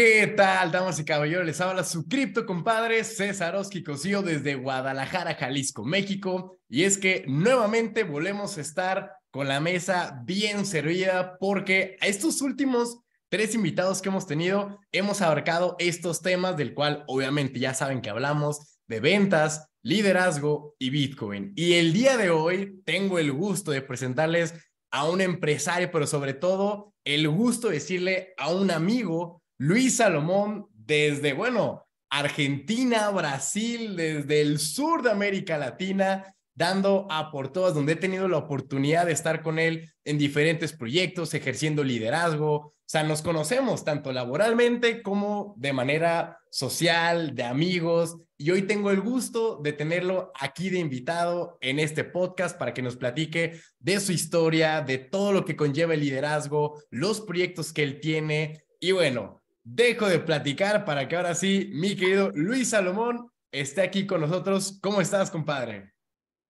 ¿Qué tal, damas y caballeros? Les habla su cripto compadre César Oski Cosío e desde Guadalajara, Jalisco, México. Y es que nuevamente volvemos a estar con la mesa bien servida porque a estos últimos tres invitados que hemos tenido hemos abarcado estos temas del cual obviamente ya saben que hablamos de ventas, liderazgo y Bitcoin. Y el día de hoy tengo el gusto de presentarles a un empresario, pero sobre todo el gusto de decirle a un amigo Luis Salomón desde, bueno, Argentina, Brasil, desde el sur de América Latina, dando a por todas, donde he tenido la oportunidad de estar con él en diferentes proyectos, ejerciendo liderazgo. O sea, nos conocemos tanto laboralmente como de manera social, de amigos. Y hoy tengo el gusto de tenerlo aquí de invitado en este podcast para que nos platique de su historia, de todo lo que conlleva el liderazgo, los proyectos que él tiene. Y bueno, dejo de platicar para que ahora sí mi querido Luis Salomón esté aquí con nosotros. ¿Cómo estás, compadre?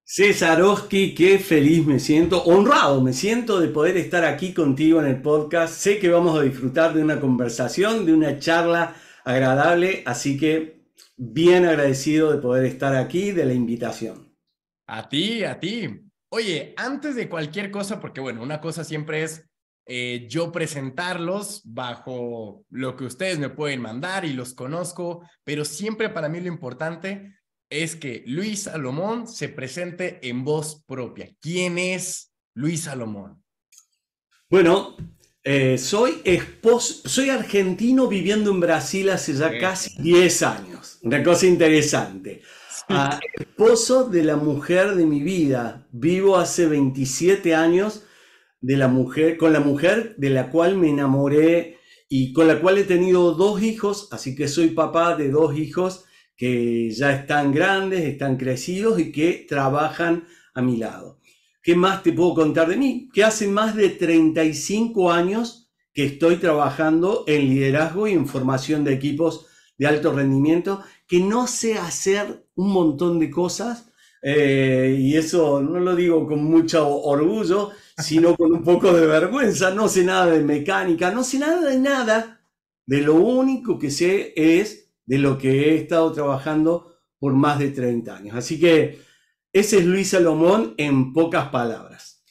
César qué feliz me siento, honrado me siento de poder estar aquí contigo en el podcast. Sé que vamos a disfrutar de una conversación, de una charla agradable, así que bien agradecido de poder estar aquí, de la invitación. A ti, a ti. Oye, antes de cualquier cosa, porque bueno, una cosa siempre es eh, yo presentarlos bajo lo que ustedes me pueden mandar y los conozco, pero siempre para mí lo importante es que Luis Salomón se presente en voz propia. ¿Quién es Luis Salomón? Bueno, eh, soy esposo, soy argentino viviendo en Brasil hace ya casi 10 años. Una cosa interesante. Ah, esposo de la mujer de mi vida. Vivo hace 27 años de la mujer, con la mujer de la cual me enamoré y con la cual he tenido dos hijos, así que soy papá de dos hijos que ya están grandes, están crecidos y que trabajan a mi lado. ¿Qué más te puedo contar de mí? Que hace más de 35 años que estoy trabajando en liderazgo y en formación de equipos de alto rendimiento, que no sé hacer un montón de cosas, eh, y eso no lo digo con mucho orgullo, sino con un poco de vergüenza. No sé nada de mecánica, no sé nada de nada. De lo único que sé es de lo que he estado trabajando por más de 30 años. Así que ese es Luis Salomón en pocas palabras.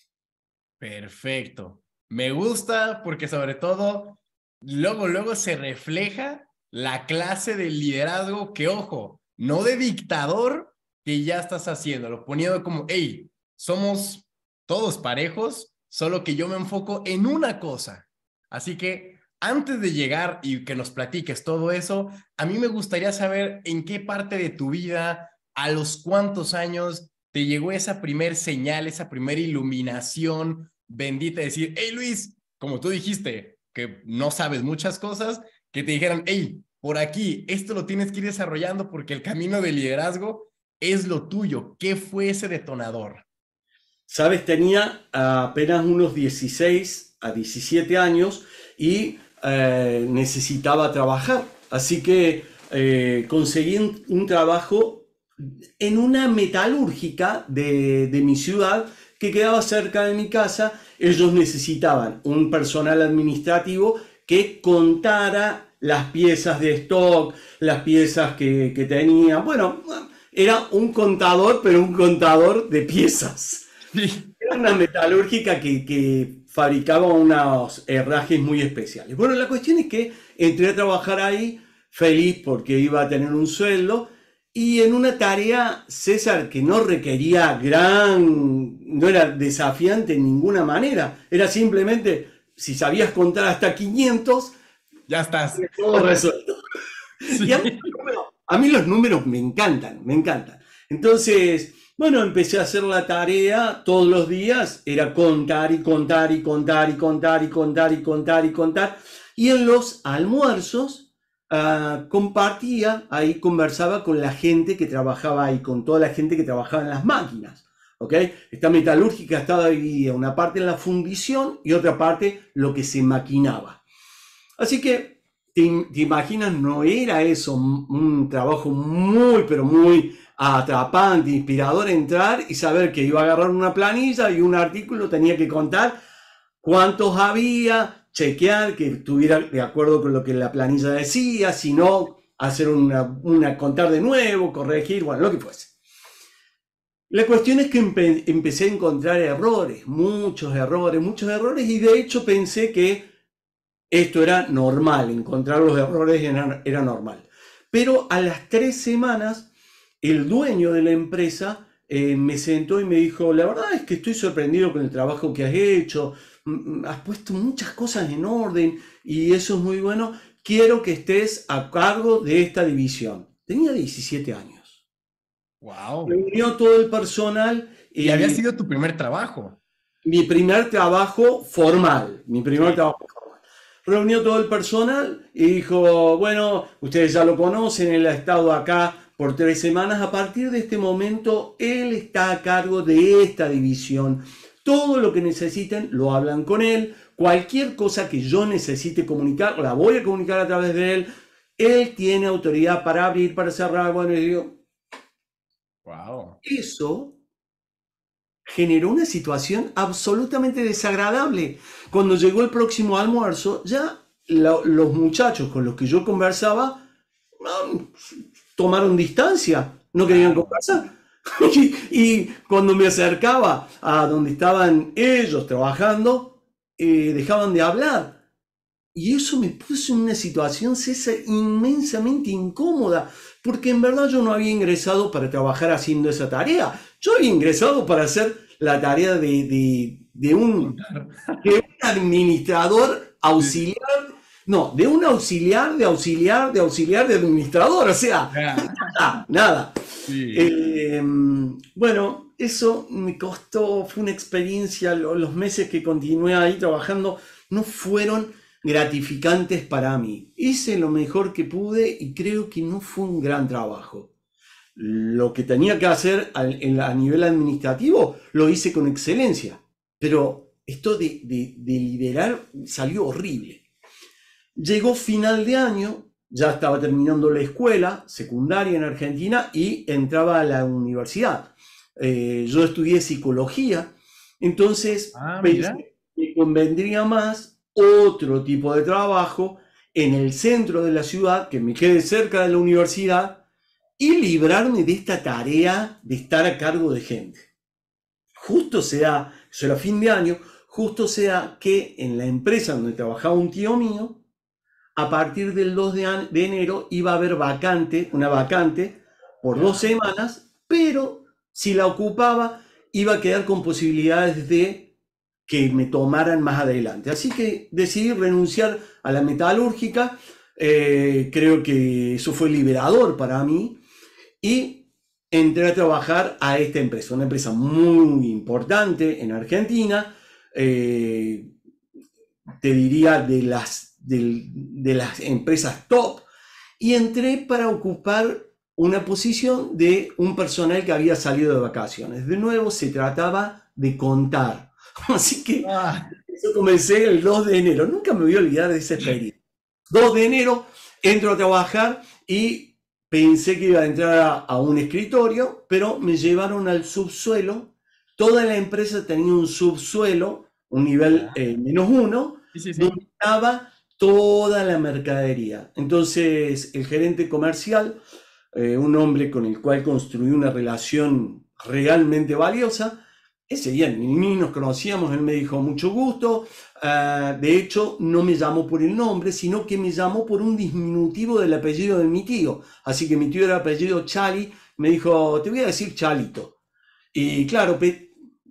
Perfecto. Me gusta porque sobre todo, luego, luego se refleja la clase de liderazgo que, ojo, no de dictador que ya estás haciendo, lo poniendo como, hey, somos todos parejos, solo que yo me enfoco en una cosa. Así que antes de llegar y que nos platiques todo eso, a mí me gustaría saber en qué parte de tu vida, a los cuántos años te llegó esa primer señal, esa primera iluminación bendita, decir, hey Luis, como tú dijiste, que no sabes muchas cosas, que te dijeran, hey, por aquí, esto lo tienes que ir desarrollando porque el camino de liderazgo es lo tuyo. ¿Qué fue ese detonador? Sabes, tenía apenas unos 16 a 17 años y eh, necesitaba trabajar. Así que eh, conseguí un, trabajo en una metalúrgica de, mi ciudad que quedaba cerca de mi casa. Ellos necesitaban un personal administrativo que contara las piezas de stock, las piezas que, que tenía. Bueno, era un contador, pero un contador de piezas. Era una metalúrgica que, fabricaba unos herrajes muy especiales. Bueno, la cuestión es que entré a trabajar ahí feliz porque iba a tener un sueldo y en una tarea, César, que no requería gran, no era desafiante en ninguna manera, era simplemente, si sabías contar hasta 500, ya estás. Todo resuelto. a, mí, a mí los números me encantan, me encantan. Entonces, bueno, empecé a hacer la tarea todos los días, era contar y contar y contar y contar y contar y contar y contar. Y en los almuerzos ah, compartía, ahí conversaba con la gente que trabajaba ahí, con toda la gente que trabajaba en las máquinas. ¿ok? Esta metalúrgica estaba dividida, una parte en la fundición y otra parte lo que se maquinaba. Así que, te, imaginas, no era eso un trabajo muy, pero muy atrapante, inspirador entrar y saber que iba a agarrar una planilla y un artículo tenía que contar cuántos había, chequear que estuviera de acuerdo con lo que la planilla decía, si no, hacer una, contar de nuevo, corregir, bueno, lo que fuese. La cuestión es que empecé a encontrar errores, muchos errores, muchos errores, y de hecho pensé que esto era normal, encontrar los errores era normal. Pero a las tres semanas el dueño de la empresa eh, me sentó y me dijo, la verdad es que estoy sorprendido con el trabajo que has hecho, mm, mm, has puesto muchas cosas en orden y eso es muy bueno, quiero que estés a cargo de esta división. Tenía 17 años. ¡Wow! Reunió todo el personal. Y, había sido tu primer trabajo. Mi primer trabajo formal, mi primer trabajo trabajo reunió todo el personal y dijo, bueno, ustedes ya lo conocen, él ha estado acá por tres semanas. A partir de este momento, él está a cargo de esta división. Todo lo que necesiten lo hablan con él. Cualquier cosa que yo necesite comunicar, la voy a comunicar a través de él. Él tiene autoridad para abrir, para cerrar. Bueno, y wow. Eso generó una situación absolutamente desagradable. Cuando llegó el próximo almuerzo, ya los muchachos con los que yo conversaba tomaron distancia, no querían conversar. Y, cuando me acercaba a donde estaban ellos trabajando, eh, dejaban de hablar. Y eso me puso en una situación, César, inmensamente incómoda, porque en verdad yo no había ingresado para trabajar haciendo esa tarea. Yo había ingresado para hacer la tarea de un, administrador auxiliar no, de un auxiliar, de auxiliar, de auxiliar, de administrador, o sea, nada, nada. Em, bueno, eso me costó, fue una experiencia, los meses que continué ahí trabajando no fueron gratificantes para mí. Hice lo mejor que pude y creo que no fue un gran trabajo. Lo que tenía que hacer a, nivel administrativo lo hice con excelencia, pero esto de, de liderar salió horrible. Llegó final de año, ya estaba terminando la escuela secundaria en Argentina y entraba a la universidad. Eh, yo estudié psicología, entonces ah, me pensé que convendría más otro tipo de trabajo en el centro de la ciudad, que me quede cerca de la universidad, y librarme de esta tarea de estar a cargo de gente. Justo sea, eso era fin de año, justo sea que en la empresa donde trabajaba un tío mío, a partir del 2 de, enero iba a haber vacante, una vacante por dos semanas, pero si la ocupaba iba a quedar con posibilidades de que me tomaran más adelante. Así que decidí renunciar a la metalúrgica, eh, creo que eso fue liberador para mí y entré a trabajar a esta empresa, una empresa muy importante en Argentina, eh, te diría de las de, las empresas top y entré para ocupar una posición de un personal que había salido de vacaciones. De nuevo, se trataba de contar. Así que ah. comencé el 2 de enero. Nunca me voy a olvidar de ese periodo 2 de enero entro a trabajar y pensé que iba a entrar a, un escritorio, pero me llevaron al subsuelo. Toda la empresa tenía un subsuelo, un nivel ah. eh, menos uno, donde estaba toda la mercadería. Entonces, el gerente comercial, eh, un hombre con el cual construí una relación realmente valiosa, ese día ni nos conocíamos, él me dijo mucho gusto, ah, de hecho no me llamó por el nombre, sino que me llamó por un disminutivo del apellido de mi tío, así que mi tío era apellido Chali, me dijo, te voy a decir Chalito. Y claro,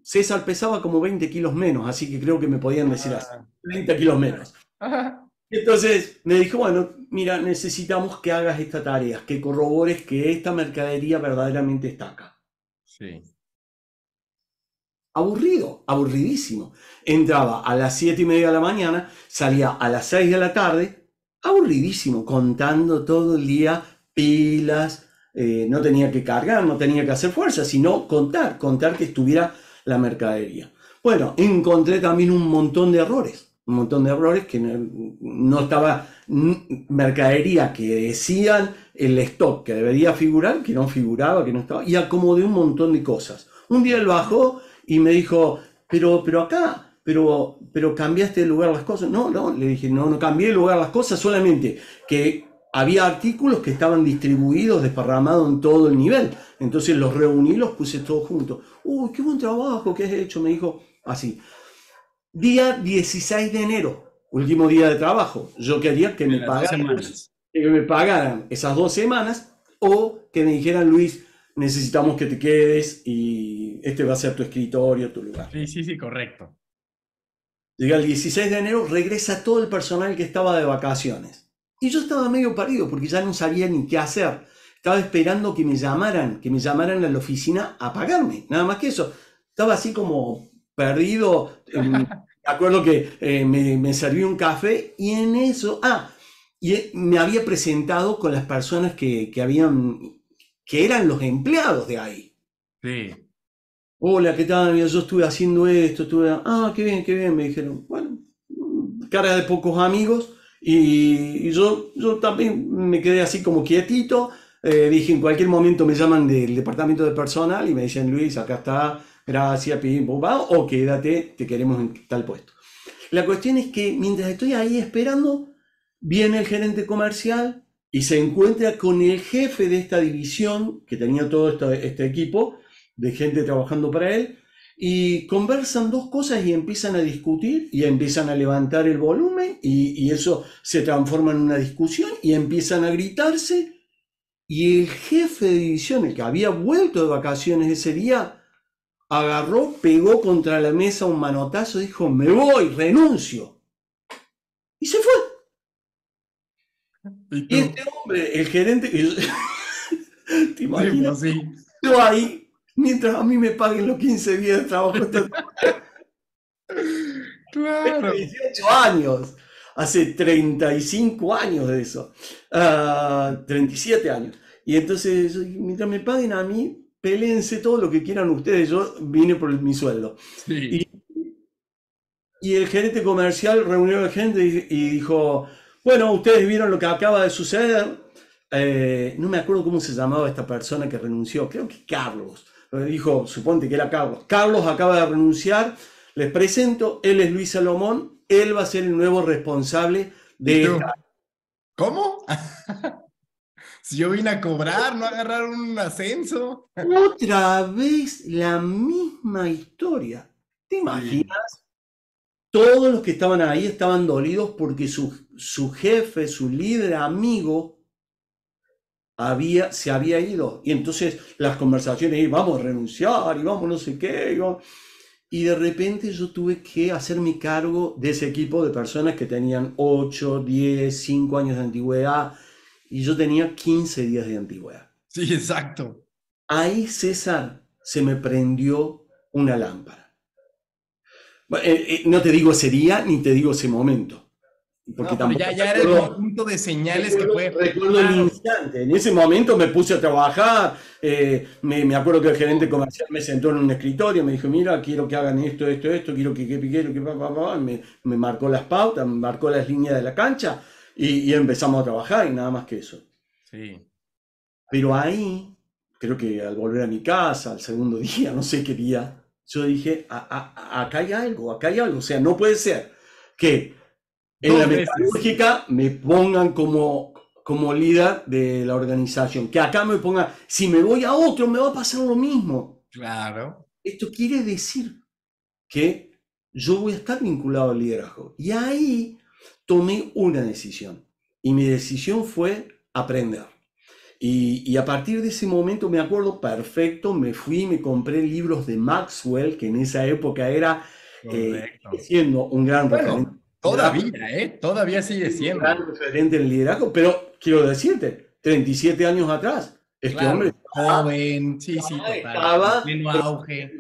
César pesaba como 20 kilos menos, así que creo que me podían decir así, 30 ah. kilos menos. Entonces me dijo, bueno, mira, necesitamos que hagas esta tarea, que corrobores que esta mercadería verdaderamente está acá. Sí. Aburrido, aburridísimo. Entraba a las siete y media de la mañana, salía a las 6 de la tarde, aburridísimo, contando todo el día pilas, eh, no tenía que cargar, no tenía que hacer fuerza, sino contar, contar que estuviera la mercadería. Bueno, encontré también un montón de errores un montón de errores que no, estaba mercadería que decían el stock que debería figurar, que no figuraba, que no estaba, y acomodé un montón de cosas. Un día él bajó y me dijo, pero, pero acá, pero, pero cambiaste el lugar las cosas. No, no, le dije, no, no cambié el lugar las cosas, solamente que había artículos que estaban distribuidos, desparramados en todo el nivel. Entonces los reuní, los puse todos juntos. Uy, qué buen trabajo que has hecho, me dijo así. Día 16 de enero, último día de trabajo. Yo quería que me, pagaran, esas dos semanas o que me dijeran, Luis, necesitamos que te quedes y este va a ser tu escritorio, tu lugar. Sí, sí, sí, correcto. Llega el 16 de enero, regresa todo el personal que estaba de vacaciones. Y yo estaba medio parido porque ya no sabía ni qué hacer. Estaba esperando que me llamaran, que me llamaran a la oficina a pagarme, nada más que eso. Estaba así como perdido, acuerdo que eh, me, me serví un café y en eso, ah, y eh, me había presentado con las personas que, que habían, que eran los empleados de ahí. Sí. Hola, ¿qué tal? yo estuve haciendo esto, estuve, ah, qué bien, qué bien, me dijeron, bueno, cara de pocos amigos, y, yo, yo también me quedé así como quietito, eh, dije, en cualquier momento me llaman del departamento de personal y me dicen, Luis, acá está, gracias, pim, pum, o quédate, te queremos en tal puesto. La cuestión es que mientras estoy ahí esperando, viene el gerente comercial y se encuentra con el jefe de esta división que tenía todo este, equipo de gente trabajando para él y conversan dos cosas y empiezan a discutir y empiezan a levantar el volumen y, y eso se transforma en una discusión y empiezan a gritarse y el jefe de división, el que había vuelto de vacaciones ese día, agarró, pegó contra la mesa un manotazo, dijo, me voy, renuncio. Y se fue. Y, este hombre, el gerente, el... ¿te imaginas? Yo ahí, mientras a mí me paguen los 15 días de trabajo. claro. 18 años. Hace 35 años de eso. 37 ah, años. Y entonces, mientras me paguen a mí, Pelense todo lo que quieran ustedes, yo vine por mi sueldo. Y, el gerente comercial reunió a la gente y, dijo, bueno, ustedes vieron lo que acaba de suceder. Eh, no me acuerdo cómo se llamaba esta persona que renunció, creo que Carlos. Dijo, suponte que era Carlos. Carlos acaba de renunciar, les presento, él es Luis Salomón, él va a ser el nuevo responsable de... ¿Cómo? Si yo vine a cobrar, no a agarrar un ascenso. Otra vez la misma historia. ¿Te imaginas? Todos los que estaban ahí estaban dolidos porque su, su jefe, su líder amigo, había, se había ido. Y entonces las conversaciones, vamos a renunciar, y vamos no sé qué, y de repente yo tuve que hacer mi cargo de ese equipo de personas que tenían 8, 10, 5 años de antigüedad, y yo tenía 15 días de antigüedad. Sí, exacto. Ahí, César, se me prendió una lámpara. Eh, eh, no te digo ese día ni te digo ese momento. Porque ya, era el conjunto de señales que fue. Recuerdo el instante. En ese momento me puse a trabajar. Eh, me, me, acuerdo que el gerente comercial me sentó en un escritorio. Me dijo: Mira, quiero que hagan esto, esto, esto. Quiero que, que, quiero que, pa, pa, Me, me marcó las pautas, me marcó las líneas de la cancha y, empezamos a trabajar y nada más que eso. Sí. Pero ahí, creo que al volver a mi casa, al segundo día, no sé qué día, yo dije, acá hay algo, acá hay algo. O sea, no puede ser que en la metalúrgica me pongan como, como líder de la organización, que acá me pongan, si me voy a otro, me va a pasar lo mismo. Claro. Esto quiere decir que yo voy a estar vinculado al liderazgo. Y ahí tomé una decisión y mi decisión fue aprender. Y, a partir de ese momento me acuerdo perfecto, me fui, me compré libros de Maxwell, que en esa época era eh, siendo un gran Todavía, ¿eh? Todavía sigue siendo. Un gran referente en liderazgo, pero quiero decirte, 37 años atrás, este hombre joven, sí, sí, estaba, en pleno auge.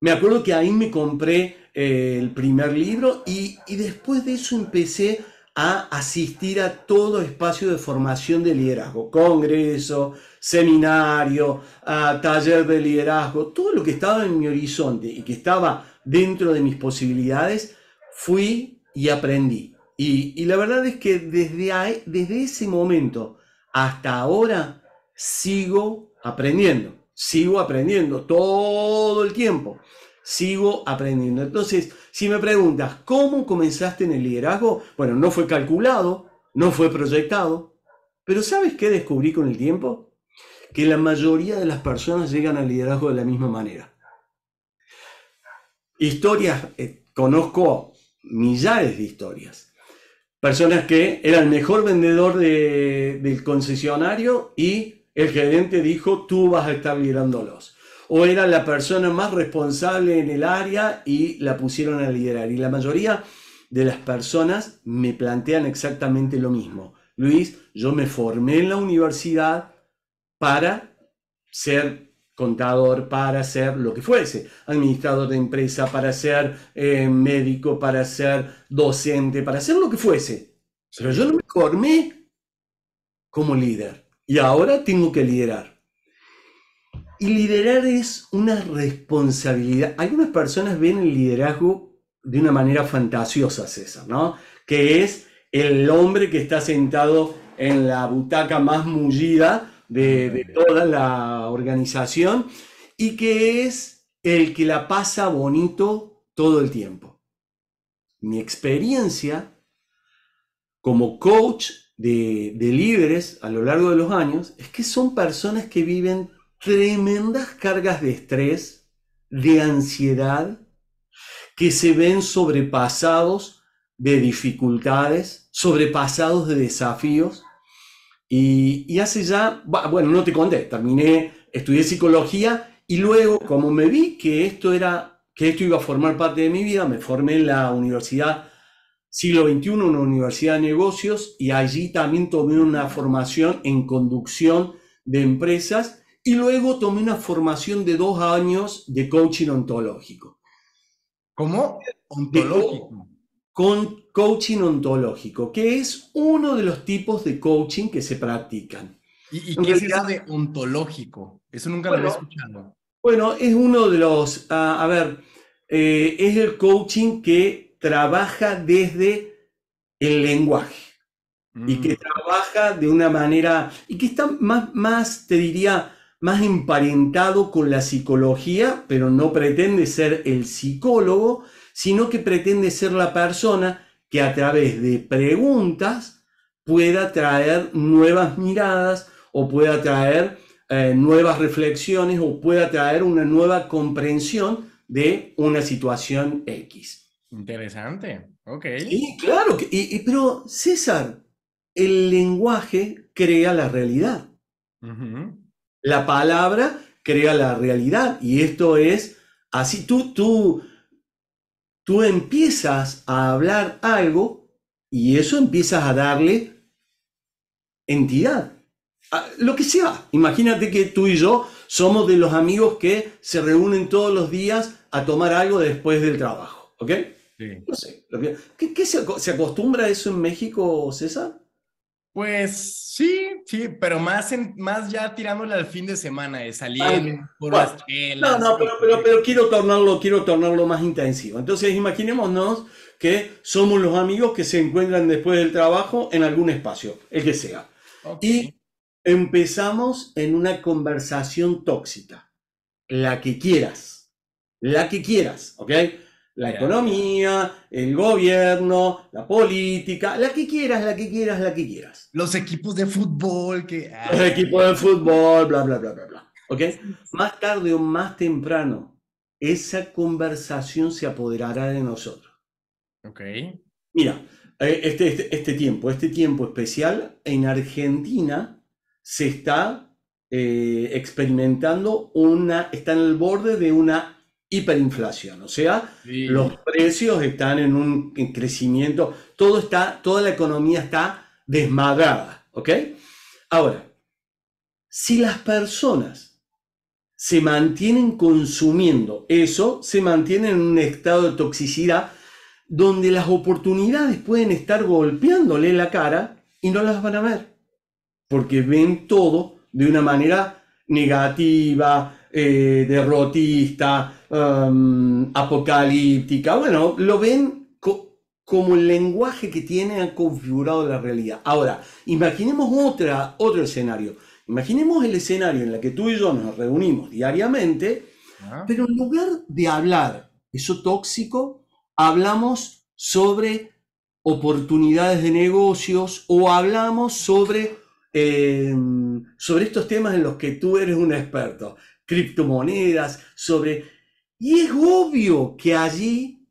Me acuerdo que ahí me compré eh, el primer libro y, después de eso empecé a asistir a todo espacio de formación de liderazgo, congreso, seminario, taller de liderazgo, todo lo que estaba en mi horizonte y que estaba dentro de mis posibilidades, fui y aprendí. Y, la verdad es que desde, desde ese momento hasta ahora sigo aprendiendo sigo aprendiendo todo el tiempo. Sigo aprendiendo. Entonces, si me preguntas, ¿cómo comenzaste en el liderazgo? Bueno, no fue calculado, no fue proyectado, pero ¿sabes qué descubrí con el tiempo? Que la mayoría de las personas llegan al liderazgo de la misma manera. Historias, eh, conozco millares de historias. Personas que eran el mejor vendedor del concesionario y el gerente dijo, tú vas a estar liderándolos. O era la persona más responsable en el área y la pusieron a liderar. Y la mayoría de las personas me plantean exactamente lo mismo. Luis, yo me formé en la universidad para ser contador, para ser lo que fuese, administrador de empresa, para ser eh, médico, para ser docente, para ser lo que fuese. Pero yo no me formé como líder. Y ahora tengo que liderar. Y liderar es una responsabilidad. Algunas personas ven el liderazgo de una manera fantasiosa, César, ¿no? Que es el hombre que está sentado en la butaca más mullida de, de toda la organización y que es el que la pasa bonito todo el tiempo. Mi experiencia como coach de, líderes a lo largo de los años es que son personas que viven tremendas cargas de estrés, de ansiedad, que se ven sobrepasados de dificultades, sobrepasados de desafíos. Y, hace ya, bueno, no te conté, terminé, estudié psicología y luego, como me vi que esto, era, que esto iba a formar parte de mi vida, me formé en la Universidad siglo XXI, una universidad de negocios, y allí también tomé una formación en conducción de empresas y luego tomé una formación de dos años de coaching ontológico. ¿Cómo? Ontológico. Con coaching ontológico, que es uno de los tipos de coaching que se practican. ¿Y, qué es eso de ontológico? Eso nunca lo había escuchado. Bueno, es uno de los, ah, a, ver, eh, es el coaching que trabaja desde el lenguaje y que mm. trabaja de una manera y que está más, más, te diría, más emparentado con la psicología, pero no pretende ser el psicólogo, sino que pretende ser la persona que a través de preguntas pueda traer nuevas miradas o pueda traer eh, nuevas reflexiones o pueda traer una nueva comprensión de una situación X. Interesante, ok. Y claro, y, pero César, el lenguaje crea la realidad. La palabra crea la realidad. Y esto es así, tú, tú, tú empiezas a hablar algo y eso empiezas a darle entidad. Ah, lo que sea, imagínate que tú y yo somos de los amigos que se reúnen todos los días a tomar algo después del trabajo, ¿ok? No sé. se, acostumbra a eso en México, César? Pues sí, sí, pero más, en, más ya tirándole al fin de semana, de eh, salir por las telas. No, no, pero, quiero, tornarlo, quiero tornarlo más intensivo. Entonces, imaginémonos que somos los amigos que se encuentran después del trabajo en algún espacio, el que sea. Y empezamos en una conversación tóxica, la que quieras, la que quieras, ¿ok? La economía, el gobierno, la política, la que quieras, la que quieras, la que quieras. Los equipos de fútbol que... Ah. Los equipos de fútbol, bla, bla, bla, bla, bla. ¿Ok? Más tarde o más temprano, esa conversación se apoderará de nosotros. Ok. Mira, eh, este, este, este, tiempo, este tiempo especial en Argentina se está eh, experimentando una, está en el borde de una hiperinflación, o sea, los precios están en un crecimiento, todo está, toda la economía está desmadrada, ¿ok? Ahora, si las personas se mantienen consumiendo eso, se mantienen en un estado de toxicidad donde las oportunidades pueden estar golpeándole la cara y no las van a ver, porque ven todo de una manera negativa, eh, derrotista, Um, apocalíptica. Bueno, lo ven como el lenguaje que tiene ha configurado la realidad. Ahora, imaginemos otra, otro escenario. Imaginemos el escenario en el que tú y yo nos reunimos diariamente, ah. pero en lugar de hablar eso tóxico, hablamos sobre oportunidades de negocios o hablamos sobre, em, sobre estos temas en los que tú eres un experto, criptomonedas, sobre y es obvio que allí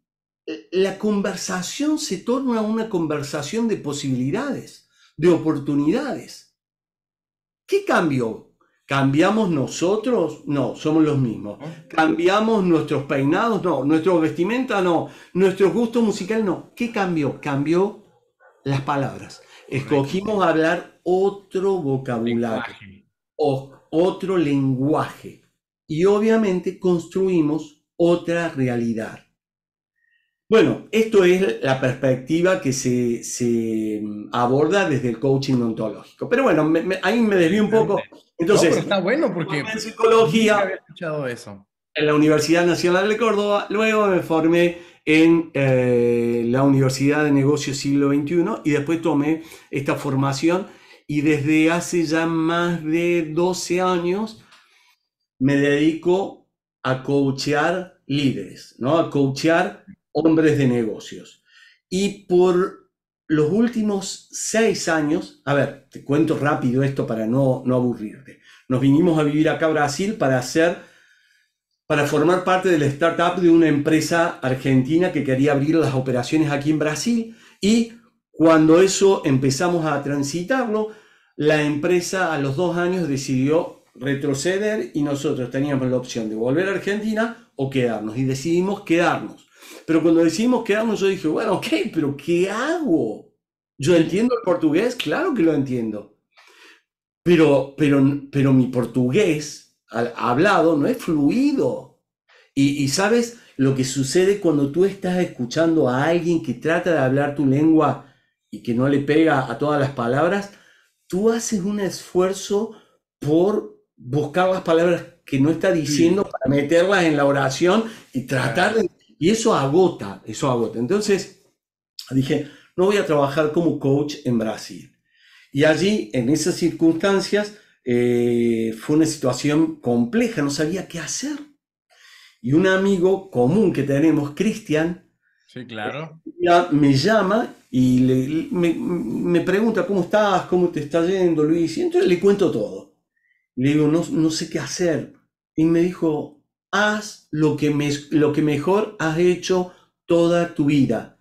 eh, la conversación se torna una conversación de posibilidades, de oportunidades. ¿Qué cambió? ¿Cambiamos nosotros? No, somos los mismos. ¿Eh? ¿Cambiamos nuestros peinados? No. nuestra vestimenta? No. ¿Nuestro gusto musical? No. ¿Qué cambió? Cambió las palabras. Escogimos hablar otro vocabulario, O, otro lenguaje. Y obviamente construimos otra realidad. Bueno, esto es la perspectiva que se, mm, aborda desde el coaching ontológico. Pero bueno, ahí me desvío un poco. Entonces, está bueno porque en psicología había escuchado eso. en la Universidad Nacional de Córdoba, luego me formé en eh, la Universidad de Negocios Siglo XXI y después tomé esta formación y desde hace ya más de 12 años me dedico a coachear líderes, ¿no? A coachear hombres de negocios. Y por los últimos seis años, a ver, te cuento rápido esto para no, no aburrirte. Nos vinimos a vivir acá a Brasil para hacer, para formar parte de la startup de una empresa argentina que quería abrir las operaciones aquí en Brasil. Y cuando eso empezamos a transitarlo, la empresa a los dos años decidió retroceder y nosotros teníamos la opción de volver a Argentina o quedarnos. Y decidimos quedarnos. Pero cuando decidimos quedarnos, yo dije, bueno, ok, pero ¿qué hago? Yo entiendo el portugués, claro que lo entiendo. Pero, pero, pero mi portugués hablado no es fluido. Y, y sabes lo que sucede cuando tú estás escuchando a alguien que trata de hablar tu lengua y que no le pega a todas las palabras, tú haces un esfuerzo por buscar las palabras que no está diciendo para meterlas en la oración y tratar de... Y eso agota, eso agota. Entonces dije, no voy a trabajar como coach en Brasil. Y allí, en esas circunstancias, eh, fue una situación compleja, no sabía qué hacer. Y un amigo común que tenemos, Cristian, claro. Eh, me llama y me, me, pregunta, ¿cómo estás? ¿Cómo te está yendo, Luis? Y entonces le cuento todo. Le digo, no, no sé qué hacer. Y me dijo, haz lo que, lo que mejor has hecho toda tu vida,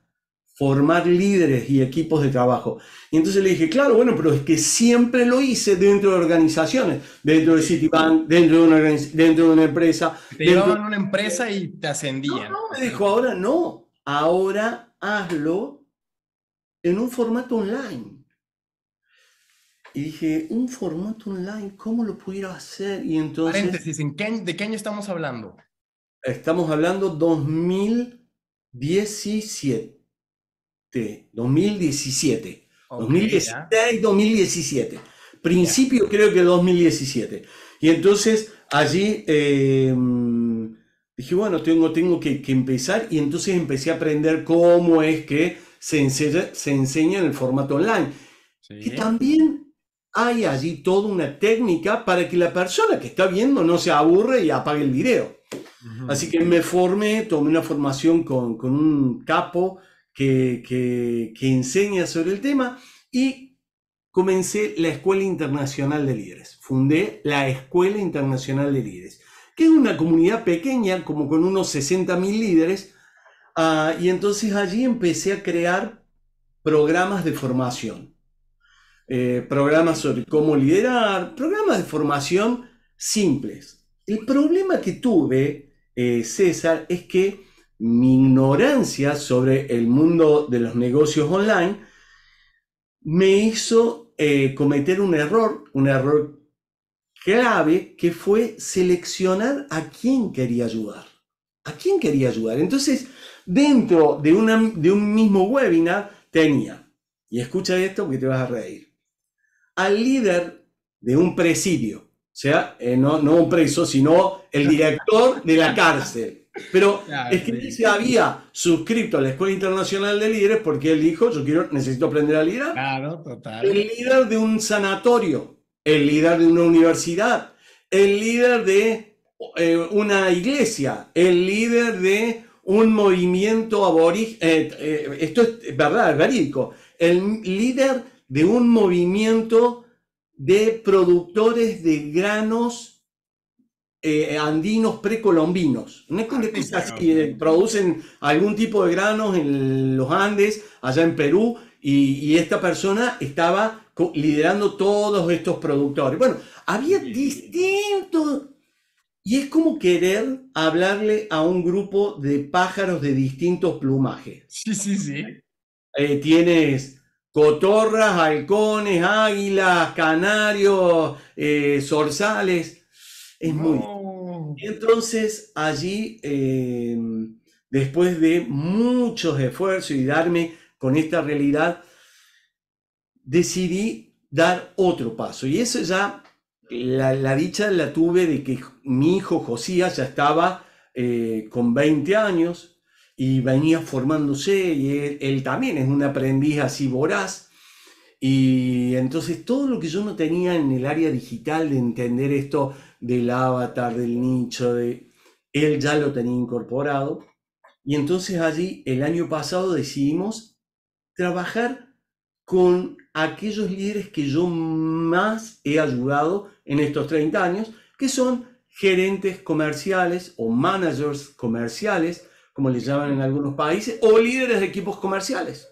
formar líderes y equipos de trabajo. Y entonces le dije, claro, bueno, pero es que siempre lo hice dentro de organizaciones, dentro de Citibank, dentro de una, dentro de una empresa. Te llevaban a una empresa y te ascendían. no, me dijo, ahora no, ahora hazlo en un formato online. Y dije, un formato online, ¿cómo lo pudiera hacer? Y entonces... Paréntesis, ¿de qué año estamos hablando? Estamos hablando 2017. 2017. 2016, 2017. Principio creo que 2017. Y entonces allí em, dije, bueno, tengo, tengo que, empezar y entonces empecé a aprender cómo es que se enseña, se enseña en el formato online. Y también hay allí toda una técnica para que la persona que está viendo no se aburre y apague el video. Así que me formé, tomé una formación con, un capo que, enseña sobre el tema y comencé la Escuela Internacional de Líderes. Fundé la Escuela Internacional de Líderes, que es una comunidad pequeña, como con unos mil líderes, ah, y entonces allí empecé a crear programas de formación eh, programas sobre cómo liderar, programas de formación simples. El problema que tuve, eh, César, es que mi ignorancia sobre el mundo de los negocios online me hizo eh, cometer un error, un error clave que fue seleccionar a quién quería ayudar. ¿A quién quería ayudar? Entonces, dentro de, una, de un mismo webinar tenía, y escucha esto que te vas a reír, al líder de un presidio. O sea, eh, no, un preso, sino el director de la cárcel. Pero es que él se había suscrito a la Escuela Internacional de Líderes porque él dijo, yo quiero, necesito aprender a liderar. Claro, total. El líder de un sanatorio, el líder de una universidad, el líder de eh, una iglesia, el líder de un movimiento aborigen, eh, esto es verdad, es verídico, el líder de un movimiento de productores de granos eh, andinos precolombinos. No es que producen algún tipo de granos en los Andes, allá en Perú, y, esta persona estaba liderando todos estos productores. Bueno, había distintos... Y es como querer hablarle a un grupo de pájaros de distintos plumajes. Sí, sí, sí. Eh, tienes cotorras, halcones, águilas, canarios, eh, Es muy... Y Entonces allí, eh, después de muchos esfuerzos y darme con esta realidad, decidí dar otro paso. Y eso ya, la, dicha la tuve de que mi hijo Josías ya estaba eh, con 20 años, y venía formándose y él, también es un aprendiz así voraz. Y entonces todo lo que yo no tenía en el área digital de entender esto del avatar, del nicho, de, él ya lo tenía incorporado. Y entonces allí el año pasado decidimos trabajar con aquellos líderes que yo más he ayudado en estos 30 años, que son gerentes comerciales o managers comerciales, como les llaman en algunos países, o líderes de equipos comerciales.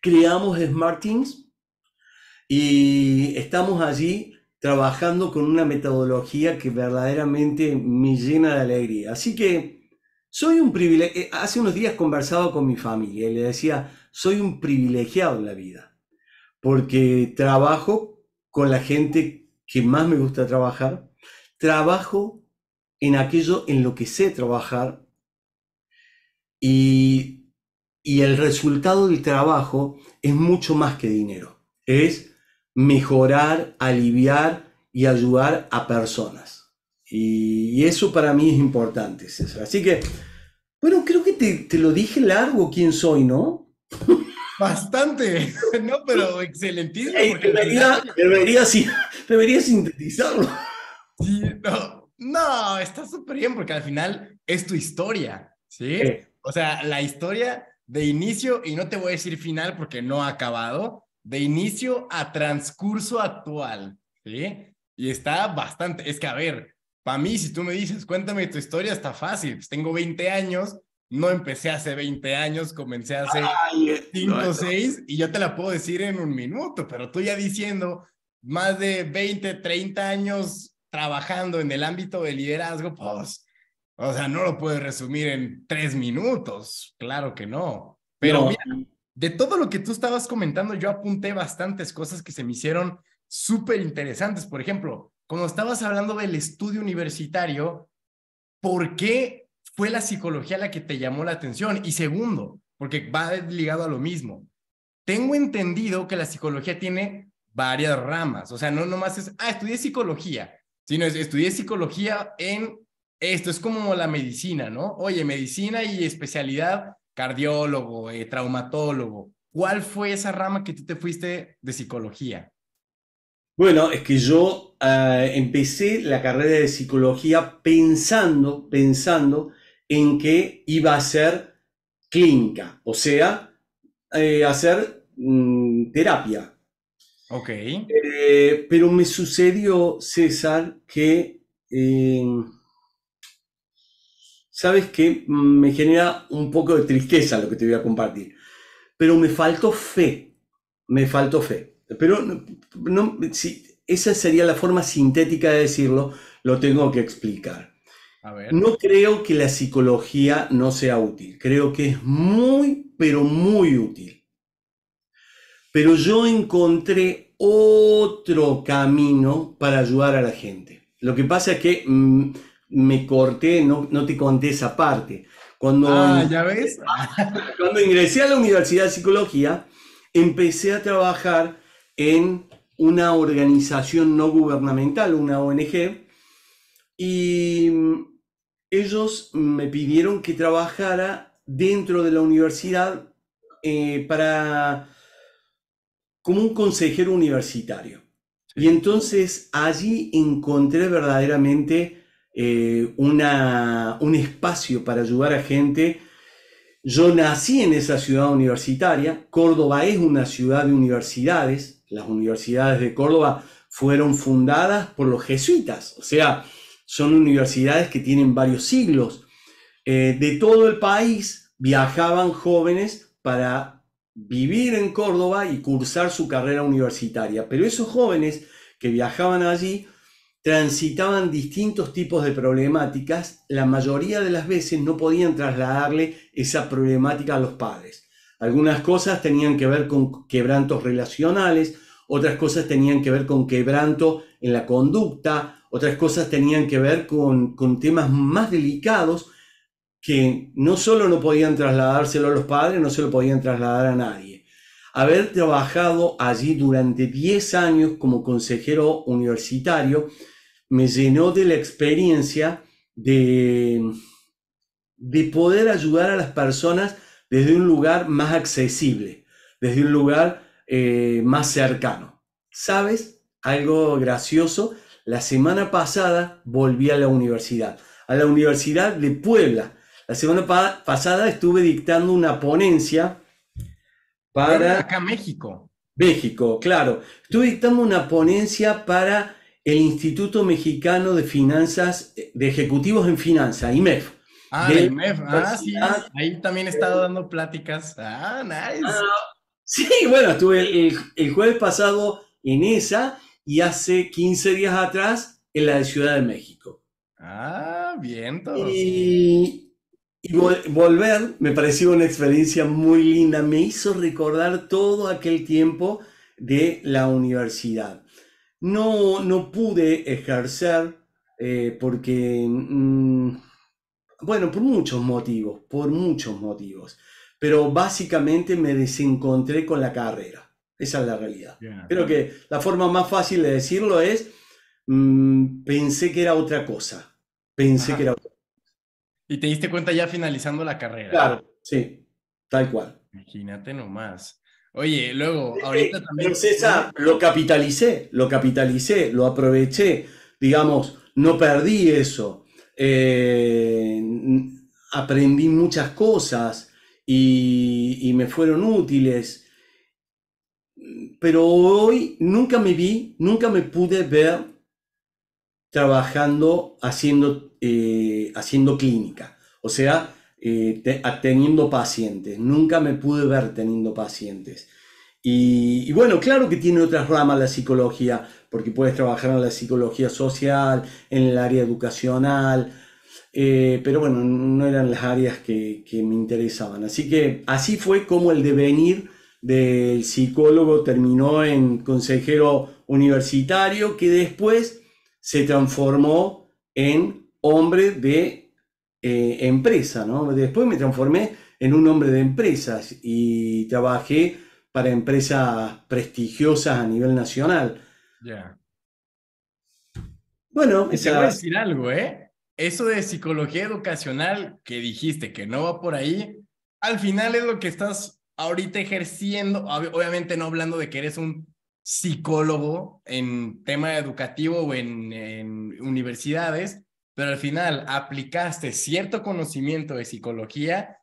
Creamos Smart Teams y estamos allí trabajando con una metodología que verdaderamente me llena de alegría. Así que soy un privilegio eh, hace unos días conversaba con mi familia y le decía, soy un privilegiado en la vida, porque trabajo con la gente que más me gusta trabajar, trabajo en aquello en lo que sé trabajar y, el resultado del trabajo es mucho más que dinero. Es mejorar, aliviar y ayudar a personas. Y, eso para mí es importante, César. Así que, bueno, creo que te, lo dije largo quién soy, ¿no? Bastante, no, pero excelentísimo. debería, sintetizarlo. no, no, está súper bien porque al final es tu historia, ¿sí? sí. O sea, la historia de inicio, y no te voy a decir final porque no ha acabado, de inicio a transcurso actual, ¿sí? Y está bastante, es que a ver, para mí, si tú me dices, cuéntame tu historia, está fácil, pues tengo 20 años, no empecé hace 20 años, comencé hace 5 o 6 y yo te la puedo decir en un minuto, pero tú ya diciendo más de 20, 30 años trabajando en el ámbito del liderazgo, pues o sea, no lo puedes resumir en tres minutos, claro que no. Pero de todo lo que tú estabas comentando, yo apunté bastantes cosas que se me hicieron súper interesantes. Por ejemplo, cuando estabas hablando del estudio universitario, ¿por qué fue la psicología la que te llamó la atención? Y segundo, porque va ligado a lo mismo. Tengo entendido que la psicología tiene varias ramas, o sea, no nomás es, ah, estudié psicología, sino estudié psicología en esto es como la medicina, ¿no? Oye, medicina y especialidad cardiólogo, eh, traumatólogo. ¿Cuál fue esa rama que tú te fuiste de psicología? Bueno, es que yo ah, empecé la carrera de psicología pensando, pensando en que iba a ser clínica, o sea, eh, hacer mm, terapia. Ok. Eh, pero me sucedió, César, que sabes que me genera un poco de tristeza lo que te voy a compartir, pero me faltó fe, me faltó fe. Pero no, si, esa sería la forma sintética de decirlo, lo tengo que explicar. No creo que la psicología no sea útil, creo que es muy, pero muy útil. Pero yo encontré otro camino para ayudar a la gente. Lo que pasa es que mm, me corté, no, no te conté esa parte. Cuando, ah, cuando ingresé a la Universidad de Psicología, empecé a trabajar en una organización no gubernamental, una ONG, y ellos me pidieron que trabajara dentro de la universidad eh, para como un consejero universitario. Y entonces allí encontré verdaderamente eh, un espacio para ayudar a gente. Yo nací en esa ciudad universitaria, Córdoba es una ciudad de universidades, las universidades de Córdoba fueron fundadas por los jesuitas, o sea, son universidades que tienen varios siglos. Eh, de todo el país viajaban jóvenes para vivir en Córdoba y cursar su carrera universitaria, pero esos jóvenes que viajaban allí transitaban distintos tipos de problemáticas, la mayoría de las veces no podían trasladarle esa problemática a los padres. Algunas cosas tenían que ver con quebrantos relacionales, otras cosas tenían que ver con quebranto en la conducta, otras cosas tenían que ver con, temas más delicados que no solo no podían trasladárselo a los padres, no se lo podían trasladar a nadie. Haber trabajado allí durante 10 años como consejero universitario me llenó de la experiencia de, de poder ayudar a las personas desde un lugar más accesible, desde un lugar eh, más cercano. ¿Sabes? Algo gracioso. La semana pasada volví a la universidad, a la Universidad de Puebla. La semana pasada estuve dictando una ponencia para... Acá México. México, claro. Estuve dictando una ponencia para el Instituto Mexicano de Finanzas, de Ejecutivos en Finanzas, IMEF. Ah, IMEF, ah, sí, ahí también he estado dando pláticas. Ah, nice. Ah, sí, bueno, estuve el, jueves pasado en esa y hace 15 días atrás en la de Ciudad de México. Ah, bien, todo Y, y volver me pareció una experiencia muy linda. Me hizo recordar todo aquel tiempo de la universidad. No, pude ejercer eh, porque, mm, bueno, por muchos motivos, por muchos motivos, pero básicamente me desencontré con la carrera. Esa es la realidad. Creo que la forma más fácil de decirlo es, mm, pensé que era otra cosa, pensé que era otra cosa. Y te diste cuenta ya finalizando la carrera. Claro, sí, tal cual. Imagínate nomás. Oye, luego, ahorita también. César, lo capitalicé, lo capitalicé, lo aproveché, digamos, no perdí eso. Eh, aprendí muchas cosas y, me fueron útiles. Pero hoy nunca me vi, nunca me pude ver trabajando, haciendo, eh, haciendo clínica. O sea, eh, teniendo pacientes, nunca me pude ver teniendo pacientes. Y, bueno, claro que tiene otras ramas la psicología, porque puedes trabajar en la psicología social, en el área educacional, eh, pero bueno, no eran las áreas que me interesaban. Así que así fue como el devenir del psicólogo terminó en consejero universitario, que después se transformó en hombre de eh, empresa, ¿no? Después me transformé en un hombre de empresas y trabajé para empresas prestigiosas a nivel nacional. Ya. Bueno, decir algo, ¿eh? Eso de psicología educacional que dijiste que no va por ahí, al final es lo que estás ahorita ejerciendo, obviamente no hablando de que eres un psicólogo en tema educativo o en universidades, pero al final aplicaste cierto conocimiento de psicología,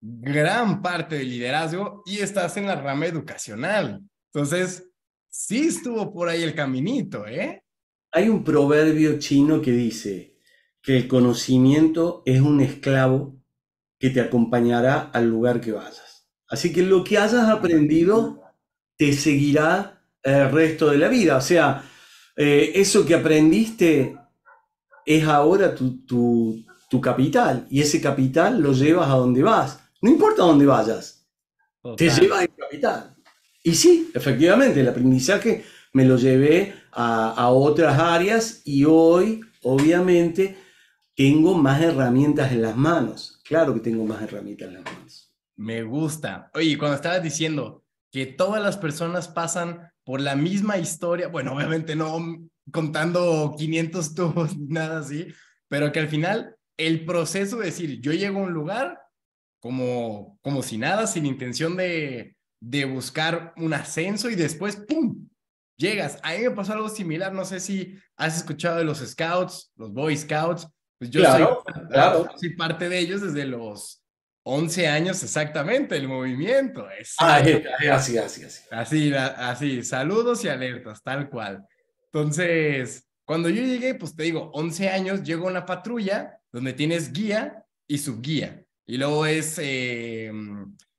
gran parte de liderazgo y estás en la rama educacional. Entonces, sí estuvo por ahí el caminito, ¿eh? Hay un proverbio chino que dice que el conocimiento es un esclavo que te acompañará al lugar que vayas. Así que lo que hayas aprendido te seguirá eh, el resto de la vida. O sea, eh, eso que aprendiste es ahora tu, tu, capital y ese capital lo llevas a donde vas. No importa dónde vayas, te lleva el capital. Y sí, efectivamente, el aprendizaje me lo llevé a, a otras áreas y hoy, obviamente, tengo más herramientas en las manos. Claro que tengo más herramientas en las manos. Me gusta. Oye, cuando estabas diciendo que todas las personas pasan por la misma historia, bueno, obviamente no contando 500 tubos, nada así, pero que al final el proceso de decir, yo llego a un lugar como, como si nada, sin intención de, de buscar un ascenso y después, ¡pum!, llegas. A mí me pasó algo similar, no sé si has escuchado de los Scouts, los Boy Scouts, pues yo soy, parte de ellos desde los 11 años exactamente, el movimiento. Es, así, así, así. Así, así, saludos y alertas, tal cual. Entonces, cuando yo llegué, pues te digo, 11 años, llego a una patrulla donde tienes guía y subguía. Y luego es eh,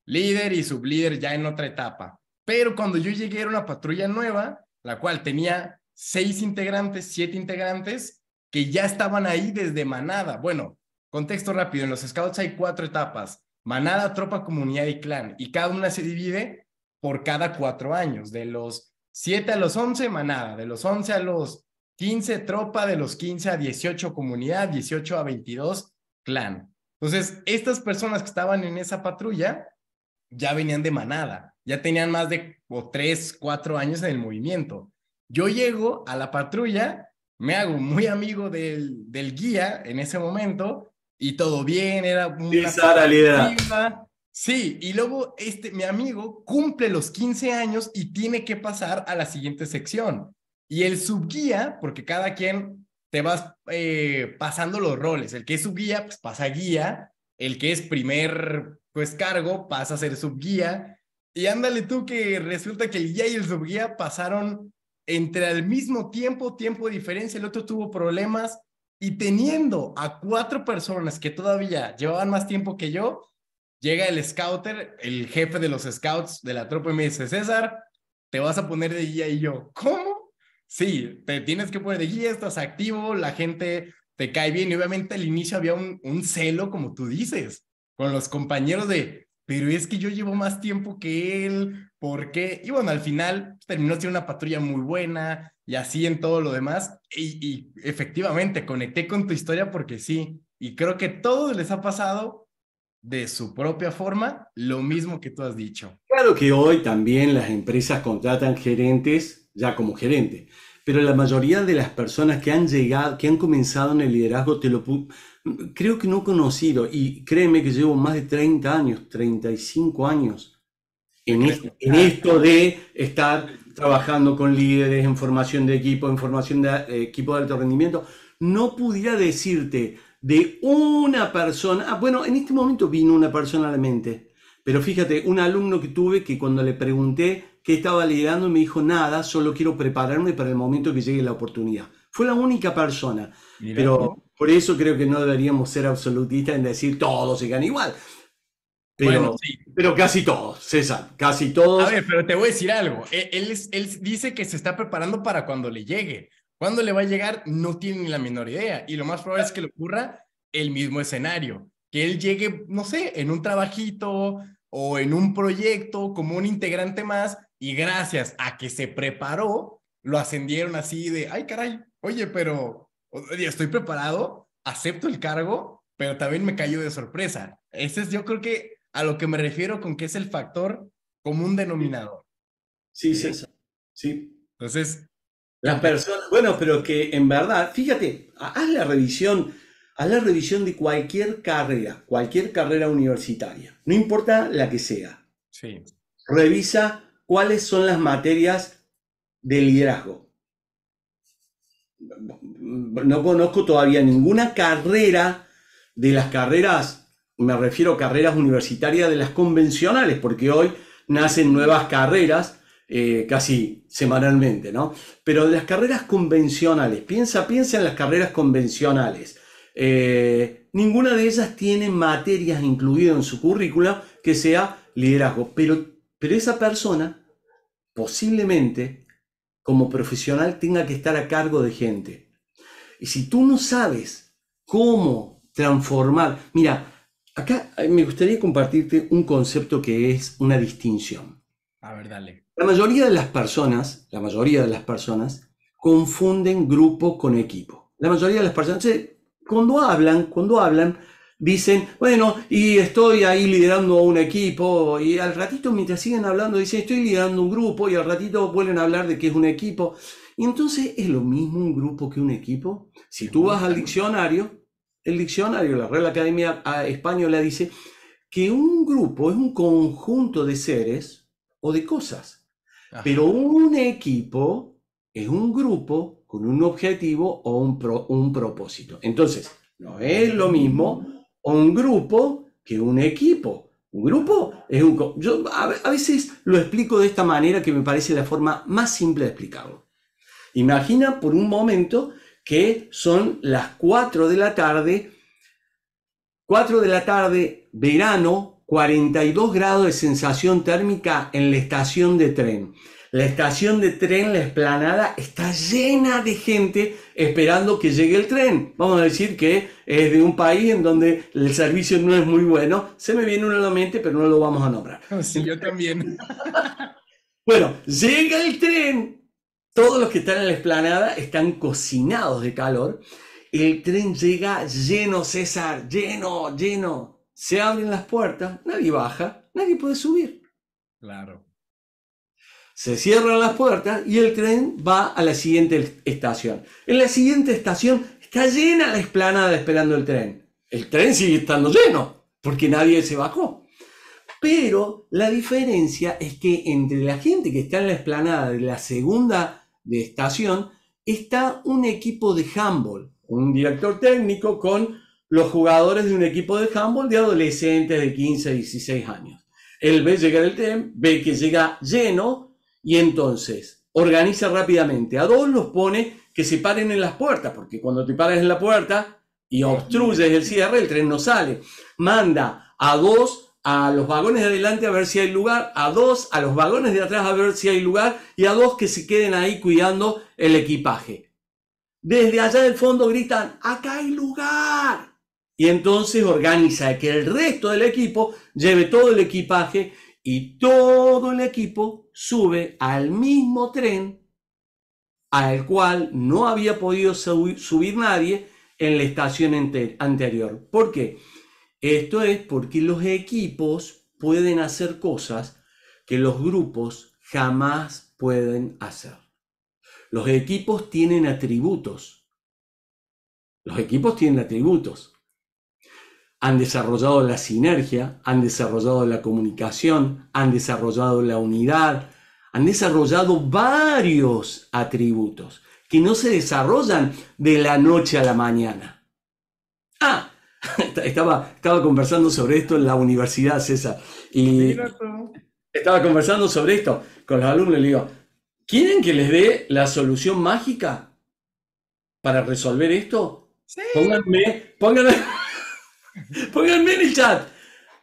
líder y sublíder ya en otra etapa. Pero cuando yo llegué era una patrulla nueva, la cual tenía seis integrantes, siete integrantes, que ya estaban ahí desde manada. Bueno, contexto rápido, en los scouts hay cuatro etapas, manada, tropa, comunidad y clan, y cada una se divide por cada cuatro años, de los 7 a los 11, manada. De los 11 a los 15, tropa. De los 15 a 18, comunidad. 18 a 22, clan. Entonces, estas personas que estaban en esa patrulla ya venían de manada. Ya tenían más de o 3, 4 años en el movimiento. Yo llego a la patrulla, me hago muy amigo del, del guía en ese momento y todo bien, era una... Sí, Sí, y luego este, mi amigo cumple los 15 años y tiene que pasar a la siguiente sección. Y el subguía, porque cada quien te vas eh, pasando los roles. El que es subguía, pues pasa guía. El que es primer, pues cargo, pasa a ser subguía. Y ándale tú que resulta que el guía y el subguía pasaron entre el mismo tiempo, tiempo de diferencia. El otro tuvo problemas. Y teniendo a cuatro personas que todavía llevaban más tiempo que yo, Llega el scouter, el jefe de los scouts de la tropa y César, te vas a poner de guía y yo, ¿cómo? Sí, te tienes que poner de guía, estás activo, la gente te cae bien y obviamente al inicio había un, celo, como tú dices, con los compañeros de, pero es que yo llevo más tiempo que él, ¿por qué? Y bueno, al final pues, terminó siendo una patrulla muy buena y así en todo lo demás. Y, y, efectivamente, conecté con tu historia porque sí, y creo que todo les ha pasado de su propia forma lo mismo que tú has dicho. Claro que hoy también las empresas contratan gerentes ya como gerente, pero la mayoría de las personas que han llegado, que han comenzado en el liderazgo, te lo creo que no he conocido, y créeme que llevo más de 30 años, 35 años en, esto, en esto de estar trabajando con líderes en formación de equipo, en formación de eh, equipo de alto rendimiento, no pudiera decirte, de una persona. Ah, bueno, en este momento vino una persona a la mente. Pero fíjate, un alumno que tuve que cuando le pregunté qué estaba liderando me dijo nada, solo quiero prepararme para el momento que llegue la oportunidad. Fue la única persona. Pero por eso creo que no deberíamos ser absolutistas en decir todos se igual. Pero, casi todos, César, casi todos. A ver, pero te voy a decir algo. E, él dice que se está preparando para cuando le llegue. ¿Cuándo le va a llegar? No tiene ni la menor idea. Y lo más probable es que le ocurra el mismo escenario, que él llegue, no sé, en un trabajito o en un proyecto como un integrante más y gracias a que se preparó, lo ascendieron así de, ay caray, oye, pero estoy preparado, acepto el cargo, pero también me cayó de sorpresa. Ese es yo creo que a lo que me refiero con que es el factor común denominador. Sí, sí, sí. sí. Entonces, las personas, bueno, pero que en verdad, fíjate, haz la revisión, haz la revisión de cualquier carrera, cualquier carrera universitaria, no importa la que sea. Revisa cuáles son las materias de liderazgo. No conozco todavía ninguna carrera de las carreras, me refiero a carreras universitarias de las convencionales, porque hoy nacen nuevas carreras eh, casi semanalmente, ¿no? Pero de las carreras convencionales, piensa, piensa en las carreras convencionales. Eh, ninguna de ellas tiene materias incluidas en su currícula que sea liderazgo, pero, pero esa persona posiblemente como profesional tenga que estar a cargo de gente. Y si tú no sabes cómo transformar, mira, acá eh, me gustaría compartirte un concepto que es una distinción. A ver, dale. La mayoría de las personas, la mayoría de las personas, confunden grupo con equipo. La mayoría de las personas, cuando hablan, cuando hablan, dicen, bueno, y estoy ahí liderando un equipo, y al ratito mientras siguen hablando dicen, estoy liderando un grupo, y al ratito vuelven a hablar de que es un equipo. Y entonces, ¿es lo mismo un grupo que un equipo? Si tú vas al diccionario, el diccionario, la Real Academia Española dice que un grupo es un conjunto de seres o de cosas pero un equipo es un grupo con un objetivo o un, un propósito. Entonces, no es lo mismo un grupo que un equipo. Un grupo es un... Yo a, veces lo explico de esta manera que me parece la forma más simple de explicarlo. Imagina por un momento que son las 4 de la tarde, 4 de la tarde, verano, 42 grados de sensación térmica en la estación de tren. La estación de tren, la esplanada, está llena de gente esperando que llegue el tren. Vamos a decir que es de un país en donde el servicio no es muy bueno. Se me viene uno a la mente, pero no lo vamos a nombrar. yo también. bueno, llega el tren. Todos los que están en la esplanada están cocinados de calor. El tren llega lleno, César, lleno, lleno se abren las puertas, nadie baja, nadie puede subir. Claro. Se cierran las puertas y el tren va a la siguiente estación. En la siguiente estación está llena la explanada esperando el tren. El tren sigue estando lleno porque nadie se bajó. Pero la diferencia es que entre la gente que está en la explanada de la segunda estación está un equipo de handball, un director técnico con los jugadores de un equipo de handball de adolescentes de 15, 16 años. Él ve llegar el tren, ve que llega lleno y entonces organiza rápidamente. A dos los pone que se paren en las puertas, porque cuando te paras en la puerta y obstruyes el cierre, el tren no sale. Manda a dos a los vagones de adelante a ver si hay lugar, a dos a los vagones de atrás a ver si hay lugar y a dos que se queden ahí cuidando el equipaje. Desde allá del fondo gritan, acá hay lugar. Y entonces organiza que el resto del equipo lleve todo el equipaje y todo el equipo sube al mismo tren al cual no había podido subir nadie en la estación anterior. ¿Por qué? Esto es porque los equipos pueden hacer cosas que los grupos jamás pueden hacer. Los equipos tienen atributos. Los equipos tienen atributos han desarrollado la sinergia, han desarrollado la comunicación, han desarrollado la unidad, han desarrollado varios atributos que no se desarrollan de la noche a la mañana. Ah, estaba, estaba conversando sobre esto en la universidad, César, y estaba conversando sobre esto con los alumnos y le digo, ¿quieren que les dé la solución mágica para resolver esto? Sí. Pónganme, pónganme Pónganme en el chat.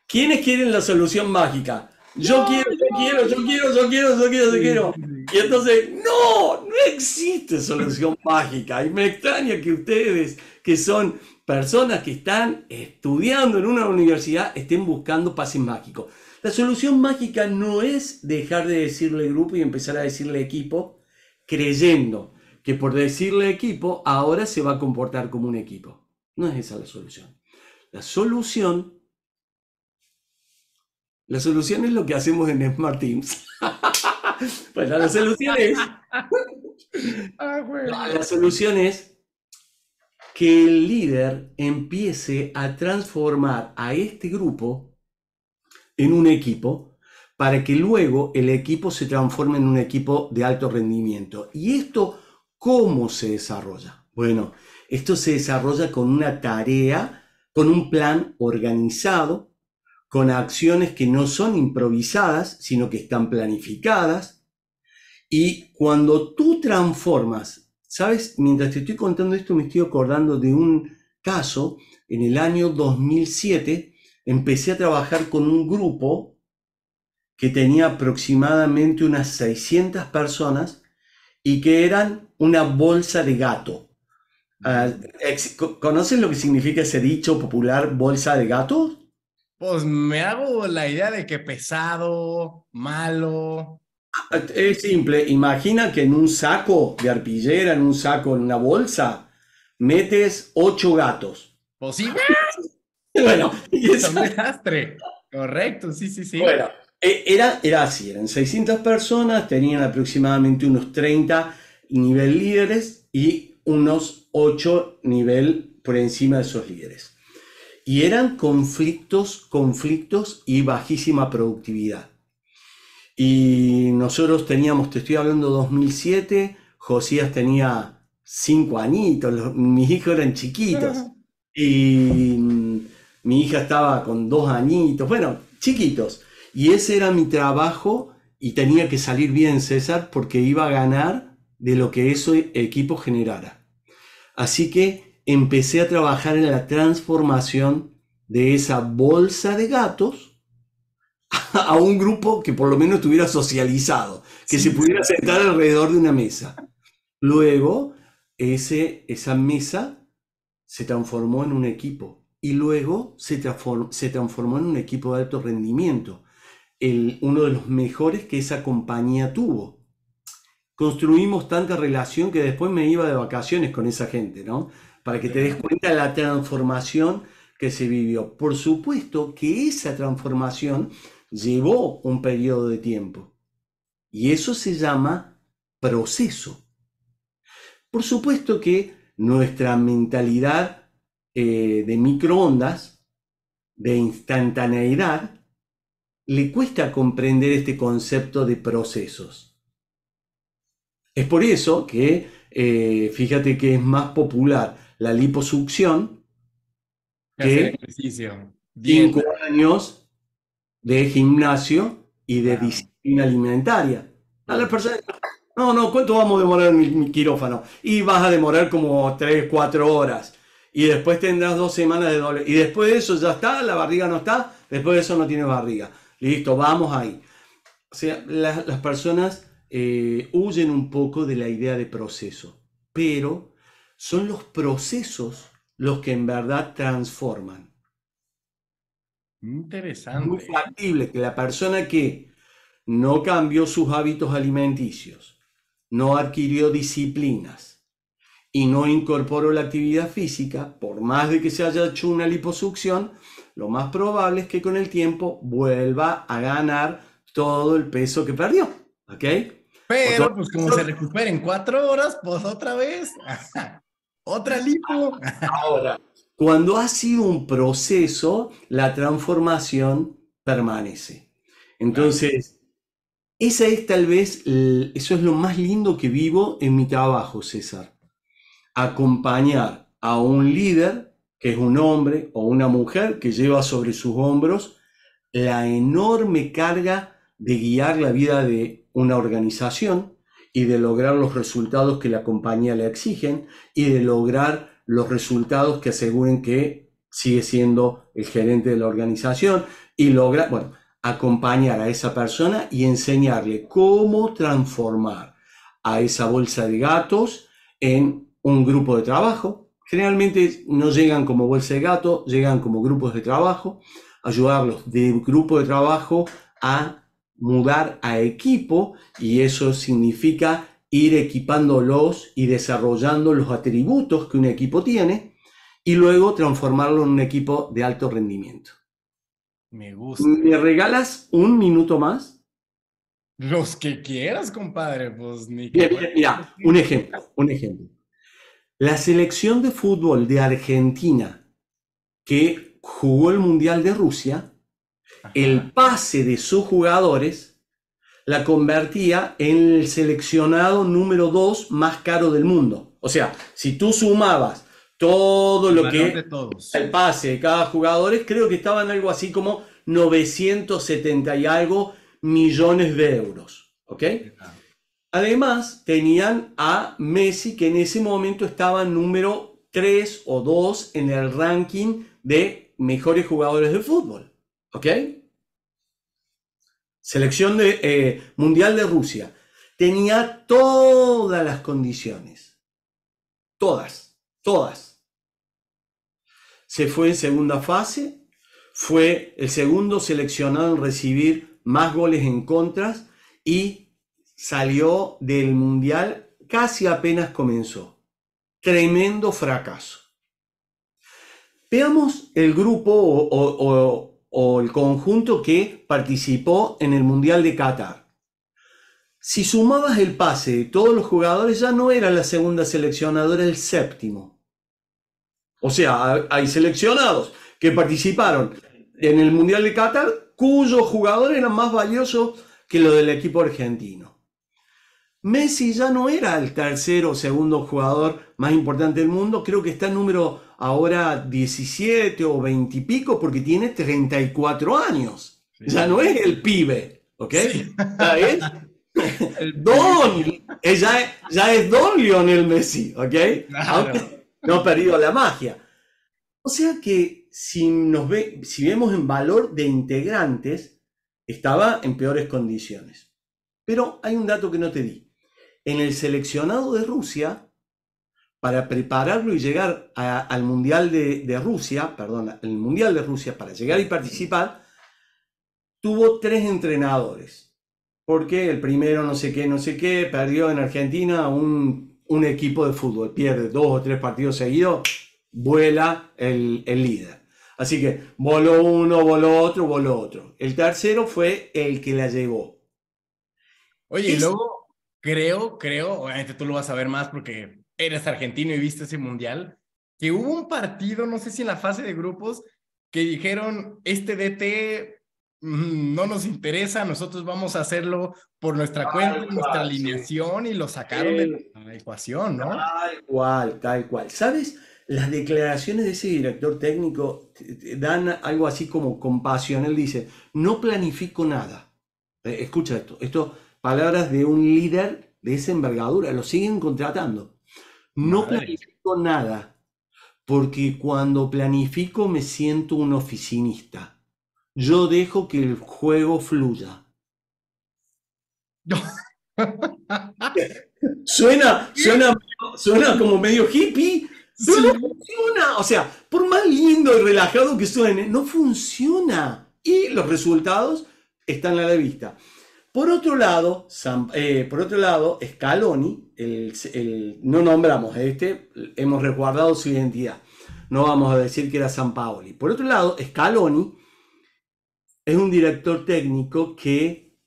¿Quiénes quieren la solución mágica? Yo, quiero, yo quiero, yo quiero, yo quiero, yo quiero, yo quiero, yo quiero. Y entonces, no, no existe solución mágica. Y me extraña que ustedes, que son personas que están estudiando en una universidad, estén buscando pases mágicos. La solución mágica no es dejar de decirle grupo y empezar a decirle equipo, creyendo que por decirle equipo ahora se va a comportar como un equipo. No es esa la solución. La solución, la solución es lo que hacemos en Smart Teams. Bueno, pues la, solución es, ah, la solución es que el líder empiece a transformar a este grupo en un equipo para que luego el equipo se transforme en un equipo de alto rendimiento. ¿Y esto cómo se desarrolla? Bueno, esto se desarrolla con una tarea con un plan organizado, con acciones que no son improvisadas, sino que están planificadas. Y cuando tú transformas, sabes, mientras te estoy contando esto me estoy acordando de un caso, en el año 2007 empecé a trabajar con un grupo que tenía aproximadamente unas 600 personas y que eran una bolsa de gato. Ah, conoces ¿Conocen lo que significa ese dicho popular bolsa de gatos? Pues me hago la idea de que pesado, malo. Ah, es simple, imagina que en un saco de arpillera, en un saco, en una bolsa, metes ocho gatos. ¿Posible? Pues bueno, es un desastre. Correcto, sí, sí, sí. Bueno, e, era, era así, eran 600 personas, tenían aproximadamente unos 30 nivel líderes y unos ocho nivel por encima de esos líderes. Y eran conflictos, conflictos y bajísima productividad. Y nosotros teníamos, te estoy hablando 2007, Josías tenía cinco añitos, mis hijos eran chiquitos. Y mi hija estaba con dos añitos, bueno, chiquitos. Y ese era mi trabajo y tenía que salir bien César porque iba a ganar de lo que ese equipo generara. Así que empecé a trabajar en la transformación de esa bolsa de gatos a un grupo que por lo menos estuviera socializado, que se pudiera sentar alrededor de una mesa. Luego, ese, esa mesa se transformó en un equipo y luego se, se transformó en un equipo de alto rendimiento, el, uno de los mejores que esa compañía tuvo construimos tanta relación que después me iba de vacaciones con esa gente, ¿no? Para que te des cuenta la transformación que se vivió. Por supuesto que esa transformación llevó un periodo de tiempo. Y eso se llama proceso. Por supuesto que nuestra mentalidad eh, de microondas, de instantaneidad, le cuesta comprender este concepto de procesos. Es por eso que eh, fíjate que es más popular la liposucción que cinco años de gimnasio y de disciplina alimentaria. las personas, no, no, ¿cuánto vamos a demorar mi, quirófano? Y vas a demorar como 3, 4 horas y después tendrás dos semanas de doble. Y después de eso ya está, la barriga no está, después de eso no tienes barriga. Listo, vamos ahí. O sea, las personas eh, huyen un poco de la idea de proceso, pero son los procesos los que en verdad transforman. Interesante. Muy factible que la persona que no cambió sus hábitos alimenticios, no adquirió disciplinas y no incorporó la actividad física, por más de que se haya hecho una liposucción, lo más probable es que con el tiempo vuelva a ganar todo el peso que perdió. ¿Ok? Pero, pues, como se recupera en cuatro horas, pues otra vez, otra lipo. Ahora, cuando ha sido un proceso, la transformación permanece. Entonces, esa es tal vez, eso es lo más lindo que vivo en mi trabajo, César. Acompañar a un líder, que es un hombre o una mujer, que lleva sobre sus hombros la enorme carga de guiar la vida de una organización y de lograr los resultados que la compañía le exigen y de lograr los resultados que aseguren que sigue siendo el gerente de la organización y lograr, bueno, acompañar a esa persona y enseñarle cómo transformar a esa bolsa de gatos en un grupo de trabajo. Generalmente no llegan como bolsa de gato, llegan como grupos de trabajo, ayudarlos de grupo de trabajo a mudar a equipo y eso significa ir equipándolos y desarrollando los atributos que un equipo tiene y luego transformarlo en un equipo de alto rendimiento. Me gusta. ¿Me regalas un minuto más? Los que quieras, compadre, pues mira, un ejemplo, un ejemplo. La selección de fútbol de Argentina que jugó el Mundial de Rusia el pase de sus jugadores la convertía en el seleccionado número 2 más caro del mundo. O sea, si tú sumabas todo lo que el pase de cada jugador, creo que estaban algo así como 970 y algo millones de euros. ¿Ok? Además, tenían a Messi, que en ese momento estaba número 3 o 2 en el ranking de mejores jugadores de fútbol. ¿Ok? Selección de, eh, mundial de Rusia. Tenía todas las condiciones. Todas, todas. Se fue en segunda fase. Fue el segundo seleccionado en recibir más goles en contras y salió del mundial casi apenas comenzó. Tremendo fracaso. Veamos el grupo o o el conjunto que participó en el Mundial de Qatar. Si sumabas el pase de todos los jugadores, ya no era la segunda seleccionadora, el séptimo. O sea, hay seleccionados que participaron en el Mundial de Qatar cuyos jugadores eran más valiosos que los del equipo argentino. Messi ya no era el tercer o segundo jugador más importante del mundo, creo que está en número ahora 17 o 20 y pico porque tiene 34 años. Ya no es el pibe, ¿ok? Ya es Don, ya, es Don Lionel Messi, ¿ok? no ha perdido la magia. O sea que si, nos ve, si vemos en valor de integrantes, estaba en peores condiciones. Pero hay un dato que no te di en el seleccionado de Rusia para prepararlo y llegar al Mundial de, Rusia, perdón, el Mundial de Rusia para llegar y participar, tuvo tres entrenadores. Porque el primero no sé qué, no sé qué, perdió en Argentina un, equipo de fútbol, pierde dos o tres partidos seguidos, vuela el, líder. Así que voló uno, voló otro, voló otro. El tercero fue el que la llevó. Oye, y luego creo, creo, obviamente tú lo vas a ver más porque eres argentino y viste ese mundial, que hubo un partido, no sé si en la fase de grupos, que dijeron, este DT mm, no nos interesa, nosotros vamos a hacerlo por nuestra cuenta, nuestra alineación y lo sacaron de la ecuación, ¿no? Tal cual, tal cual. ¿Sabes? Las declaraciones de ese director técnico dan algo así como compasión. Él dice, no planifico nada. Eh, escucha esto, esto Palabras de un líder de esa envergadura, lo siguen contratando. No planifico nada, porque cuando planifico me siento un oficinista. Yo dejo que el juego fluya. suena, suena, como medio hippie. no funciona. O sea, por más lindo y relajado que suene, no funciona. Y los resultados están a la vista. Por otro lado, eh, por otro lado Scaloni, no nombramos este, hemos resguardado su identidad. No vamos a decir que era San Paoli. Por otro lado, Scaloni es un director técnico que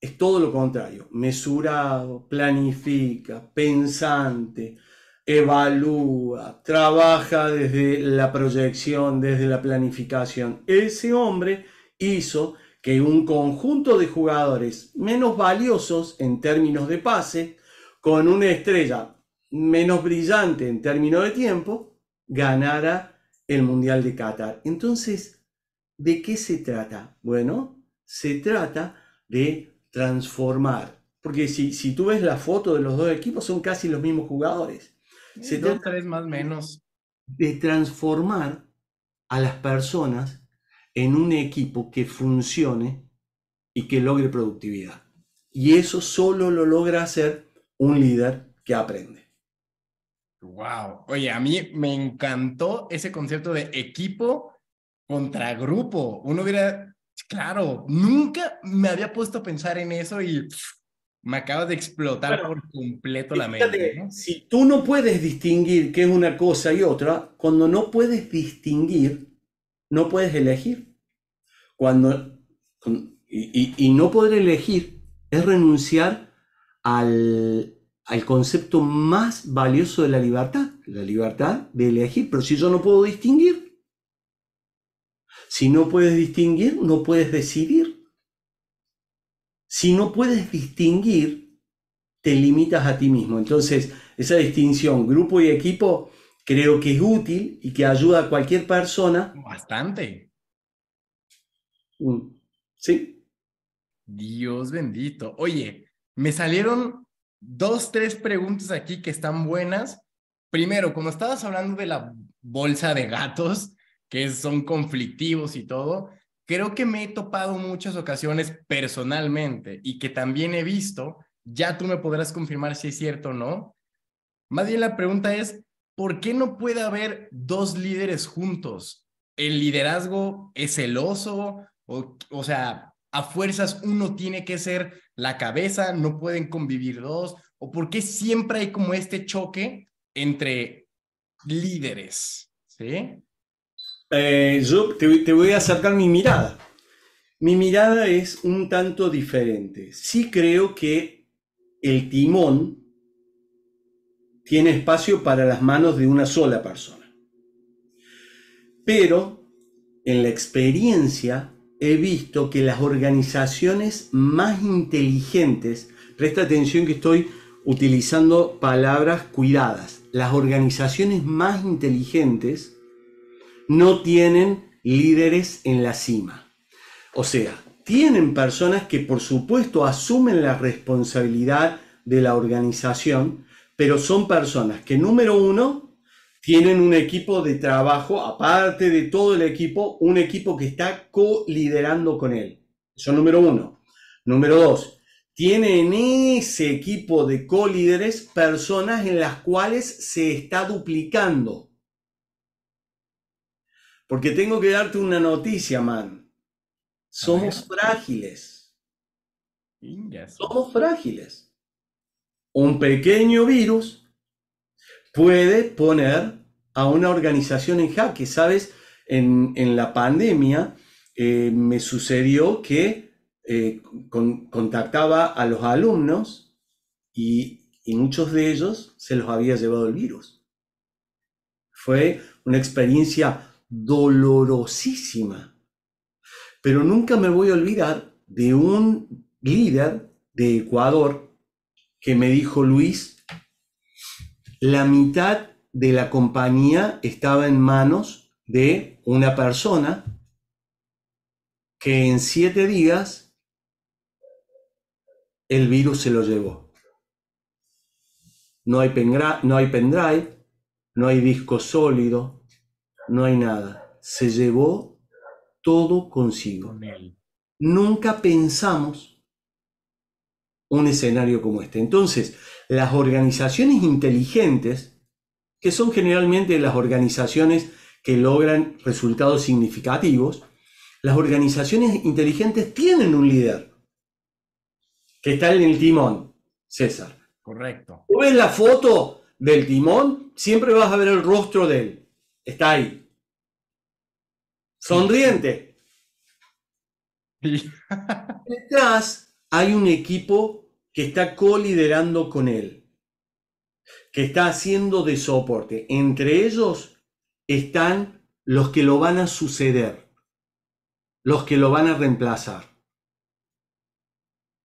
es todo lo contrario, mesurado, planifica, pensante, evalúa, trabaja desde la proyección, desde la planificación. Ese hombre hizo que un conjunto de jugadores menos valiosos en términos de pase, con una estrella menos brillante en términos de tiempo, ganara el Mundial de Qatar. Entonces, ¿de qué se trata? Bueno, se trata de transformar. Porque si, tú ves la foto de los dos equipos, son casi los mismos jugadores. Se trata más menos. De transformar a las personas en un equipo que funcione y que logre productividad. Y eso solo lo logra hacer un líder que aprende. Wow. Oye, a mí me encantó ese concepto de equipo contra grupo. Uno hubiera, claro, nunca me había puesto a pensar en eso y me acaba de explotar por completo la mente. Si tú no puedes distinguir qué es una cosa y otra, cuando no puedes distinguir, no puedes elegir. Cuando, y, no poder elegir es renunciar al, al concepto más valioso de la libertad, la libertad de elegir. Pero si yo no puedo distinguir, si no puedes distinguir, no puedes decidir. Si no puedes distinguir, te limitas a ti mismo. Entonces, esa distinción, grupo y equipo, creo que es útil y que ayuda a cualquier persona. Bastante. Mm, sí. Dios bendito. Oye, me salieron dos, tres preguntas aquí que están buenas. Primero, como estabas hablando de la bolsa de gatos, que son conflictivos y todo, creo que me he topado muchas ocasiones personalmente y que también he visto, ya tú me podrás confirmar si es cierto o no. Más bien la pregunta es, ¿por qué no puede haber dos líderes juntos? ¿El liderazgo es celoso? O, o sea, a fuerzas uno tiene que ser la cabeza, no pueden convivir dos. ¿O por qué siempre hay como este choque entre líderes? ¿Sí? Eh, yo te voy a acercar mi mirada. Mi mirada es un tanto diferente. Sí creo que el timón tiene espacio para las manos de una sola persona. Pero en la experiencia he visto que las organizaciones más inteligentes, presta atención que estoy utilizando palabras cuidadas, las organizaciones más inteligentes no tienen líderes en la cima. O sea, tienen personas que por supuesto asumen la responsabilidad de la organización, pero son personas que número uno tienen un equipo de trabajo, aparte de todo el equipo, un equipo que está co-liderando con él. Eso número uno. Número dos, tiene en ese equipo de co-líderes personas en las cuales se está duplicando. Porque tengo que darte una noticia, man. Somos frágiles. Somos frágiles un pequeño virus puede poner a una organización en jaque. Sabes, en, la pandemia eh, me sucedió que eh, contactaba a los alumnos y, y muchos de ellos se los había llevado el virus. Fue una experiencia dolorosísima. Pero nunca me voy a olvidar de un líder de Ecuador que me dijo Luis, la mitad de la compañía estaba en manos de una persona que en siete días el virus se lo llevó. No hay, pendrive, no hay, pendrive, no hay disco sólido, no hay nada. Se llevó todo consigo. Nunca pensamos un escenario como este. Entonces, las organizaciones inteligentes, que son generalmente las organizaciones que logran resultados significativos, las organizaciones inteligentes tienen un líder que está en el timón, César. Correcto. Tú ves la foto del timón, siempre vas a ver el rostro de él. Está ahí. Sonriente. Detrás hay un equipo que está coliderando con él, que está haciendo de soporte. Entre ellos están los que lo van a suceder, los que lo van a reemplazar.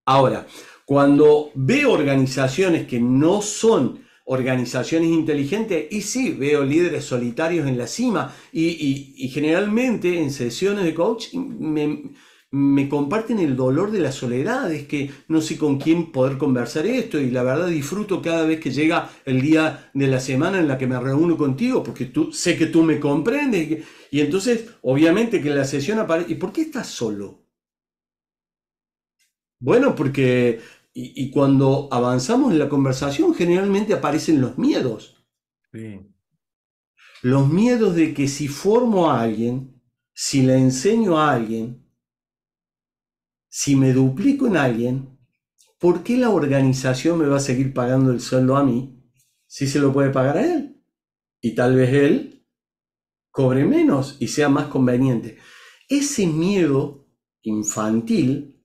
Ahora, cuando veo organizaciones que no son organizaciones inteligentes, y sí, veo líderes solitarios en la cima, y, generalmente en sesiones de coaching... me, me comparten el dolor de la soledad, es que no sé con quién poder conversar esto y la verdad disfruto cada vez que llega el día de la semana en la que me reúno contigo porque tú sé que tú me comprendes y entonces obviamente que la sesión aparece. ¿Y por qué estás solo? Bueno, porque y, cuando avanzamos en la conversación generalmente aparecen los miedos. Los miedos de que si formo a alguien, si le enseño a alguien, si me duplico en alguien, ¿por qué la organización me va a seguir pagando el sueldo a mí si se lo puede pagar a él? Y tal vez él cobre menos y sea más conveniente. Ese miedo infantil,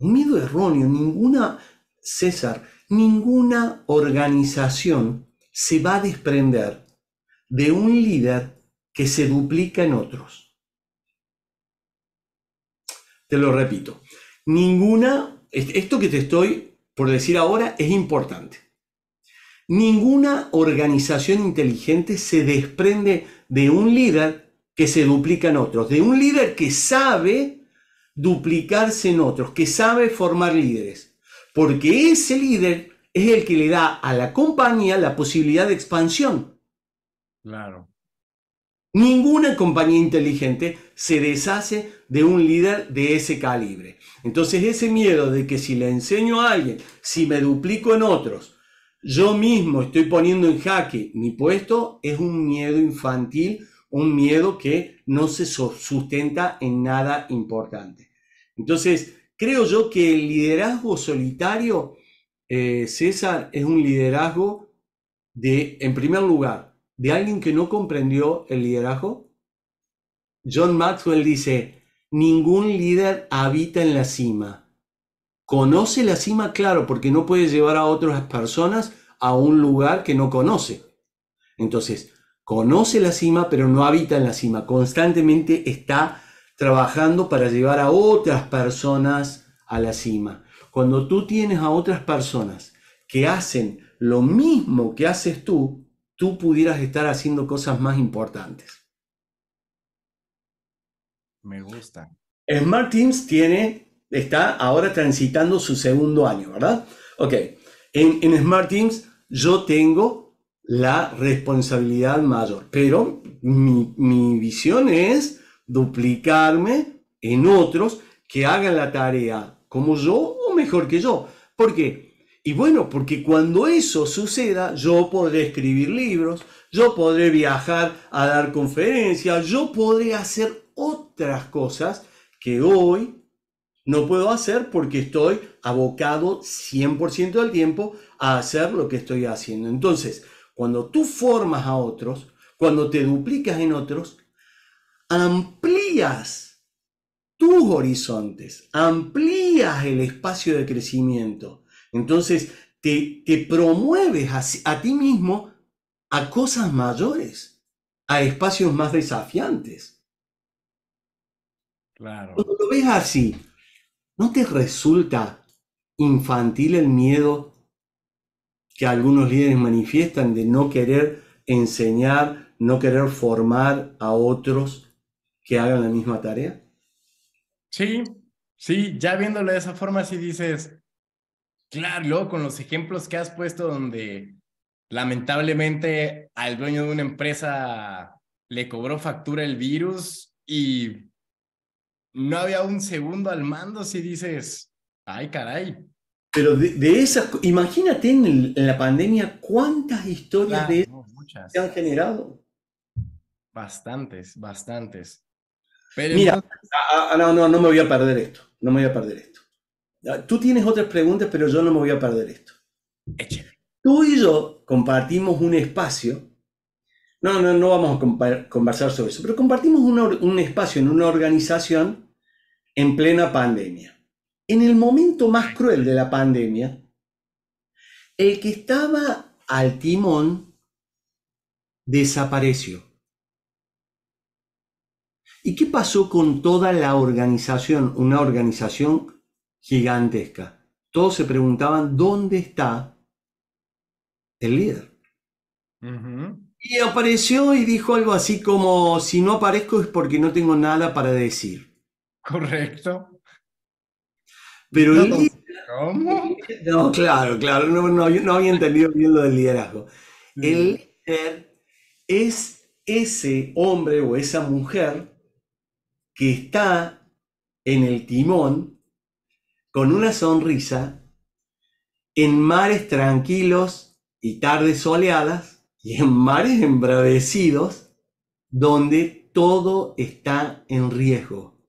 un miedo erróneo, ninguna, César, ninguna organización se va a desprender de un líder que se duplica en otros. Te lo repito. Ninguna, esto que te estoy por decir ahora es importante. Ninguna organización inteligente se desprende de un líder que se duplica en otros, de un líder que sabe duplicarse en otros, que sabe formar líderes, porque ese líder es el que le da a la compañía la posibilidad de expansión. Claro. Ninguna compañía inteligente se deshace de un líder de ese calibre. Entonces ese miedo de que si le enseño a alguien, si me duplico en otros, yo mismo estoy poniendo en jaque mi puesto, es un miedo infantil, un miedo que no se sustenta en nada importante. Entonces, creo yo que el liderazgo solitario, eh, César, es un liderazgo de, en primer lugar, de alguien que no comprendió el liderazgo? John Maxwell dice, ningún líder habita en la cima. Conoce la cima, claro, porque no puede llevar a otras personas a un lugar que no conoce. Entonces, conoce la cima, pero no habita en la cima. Constantemente está trabajando para llevar a otras personas a la cima. Cuando tú tienes a otras personas que hacen lo mismo que haces tú, pudieras estar haciendo cosas más importantes. Me gusta. Smart Teams tiene, está ahora transitando su segundo año, ¿verdad? Ok, en, en Smart Teams yo tengo la responsabilidad mayor, pero mi, mi visión es duplicarme en otros que hagan la tarea como yo o mejor que yo. porque y bueno, porque cuando eso suceda, yo podré escribir libros, yo podré viajar a dar conferencias, yo podré hacer otras cosas que hoy no puedo hacer porque estoy abocado 100% del tiempo a hacer lo que estoy haciendo. Entonces, cuando tú formas a otros, cuando te duplicas en otros, amplías tus horizontes, amplías el espacio de crecimiento. Entonces, te, promueves a, ti mismo a cosas mayores, a espacios más desafiantes. Claro. Cuando lo ves así, ¿no te resulta infantil el miedo que algunos líderes manifiestan de no querer enseñar, no querer formar a otros que hagan la misma tarea? Sí, sí, ya viéndolo de esa forma, si dices, Claro, con los ejemplos que has puesto donde lamentablemente al dueño de una empresa le cobró factura el virus y no había un segundo al mando si dices, ay caray. Pero de, esas, imagínate en, la pandemia cuántas historias de esas se han generado. Bastantes, bastantes. Pero Mira, ah, ah, ah, no, no, no me voy a perder esto, no me voy a perder esto. Tú tienes otras preguntas, pero yo no me voy a perder esto. Tú y yo compartimos un espacio. No, no, no vamos a conversar sobre eso, pero compartimos un, un espacio en una organización en plena pandemia. En el momento más cruel de la pandemia, el que estaba al timón desapareció. ¿Y qué pasó con toda la organización? Una organización gigantesca. Todos se preguntaban dónde está el líder. Y apareció y dijo algo así como, si no aparezco es porque no tengo nada para decir. Correcto. Pero ¿Cómo? No, claro, claro, no, no, no había entendido bien lo del liderazgo. El líder es ese hombre o esa mujer que está en el timón con una sonrisa en mares tranquilos y tardes soleadas y en mares embravecidos donde todo está en riesgo.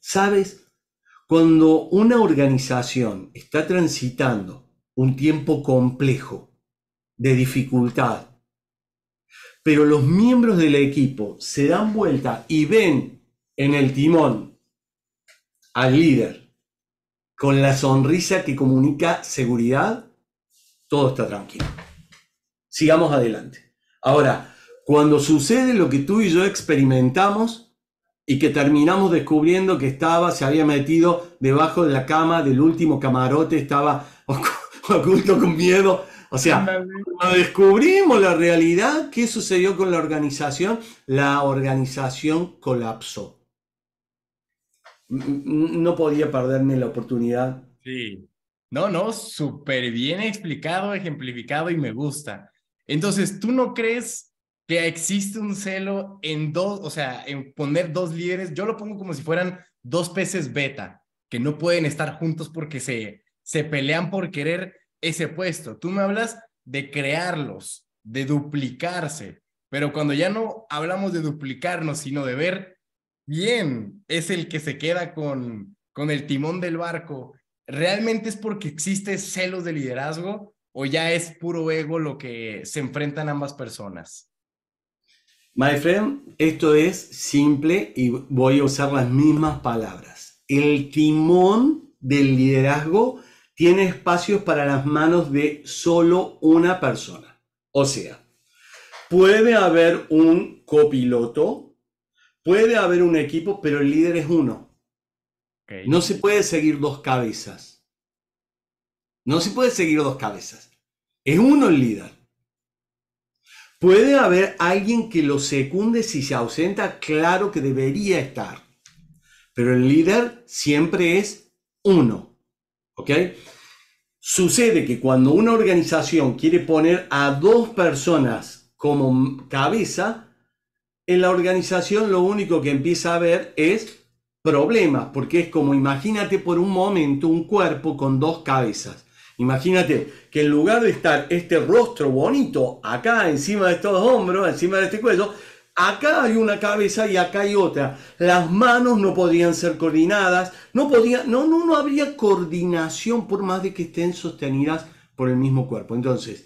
¿Sabes? Cuando una organización está transitando un tiempo complejo, de dificultad, pero los miembros del equipo se dan vuelta y ven en el timón al líder con la sonrisa que comunica seguridad, todo está tranquilo. Sigamos adelante. Ahora, cuando sucede lo que tú y yo experimentamos y que terminamos descubriendo que estaba, se había metido debajo de la cama del último camarote, estaba oculto con miedo. O sea, cuando descubrimos la realidad, ¿qué sucedió con la organización? La organización colapsó no podía perderme la oportunidad. Sí. No, no, súper bien explicado, ejemplificado y me gusta. Entonces, ¿tú no crees que existe un celo en dos, o sea, en poner dos líderes? Yo lo pongo como si fueran dos peces beta, que no pueden estar juntos porque se, se pelean por querer ese puesto. Tú me hablas de crearlos, de duplicarse, pero cuando ya no hablamos de duplicarnos, sino de ver bien, es el que se queda con, el timón del barco, ¿realmente es porque existe celos de liderazgo o ya es puro ego lo que se enfrentan ambas personas? My friend, esto es simple y voy a usar las mismas palabras. El timón del liderazgo tiene espacios para las manos de solo una persona. O sea, puede haber un copiloto Puede haber un equipo, pero el líder es uno. No se puede seguir dos cabezas. No se puede seguir dos cabezas. Es uno el líder. Puede haber alguien que lo secunde si se ausenta, claro que debería estar. Pero el líder siempre es uno. ¿Ok? Sucede que cuando una organización quiere poner a dos personas como cabeza, en la organización lo único que empieza a ver es problemas, porque es como imagínate por un momento un cuerpo con dos cabezas. Imagínate que en lugar de estar este rostro bonito acá encima de estos hombros, encima de este cuello, acá hay una cabeza y acá hay otra. Las manos no podían ser coordinadas, no podía, no, no, no habría coordinación por más de que estén sostenidas por el mismo cuerpo. Entonces,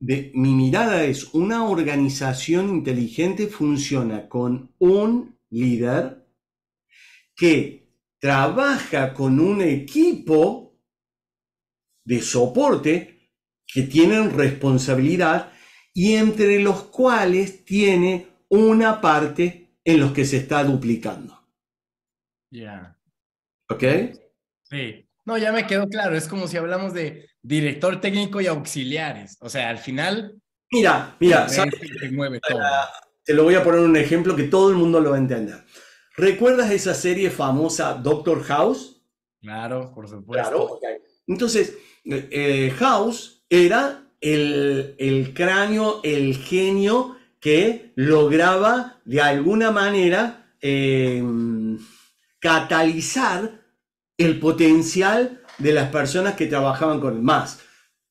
mi mirada es una organización inteligente funciona con un líder que trabaja con un equipo de soporte que tienen responsabilidad y entre los cuales tiene una parte en los que se está duplicando. Ya. ¿Ok? Sí. No, ya me quedó claro. Es como si hablamos de director técnico y auxiliares. O sea, al final. Mira, mira, Se mueve todo. te lo voy a poner un ejemplo que todo el mundo lo va a entender. ¿Recuerdas esa serie famosa Doctor House? Claro, por supuesto. Claro, Entonces, eh, House era el, el cráneo, el genio que lograba de alguna manera eh, catalizar el potencial de las personas que trabajaban con él. Más,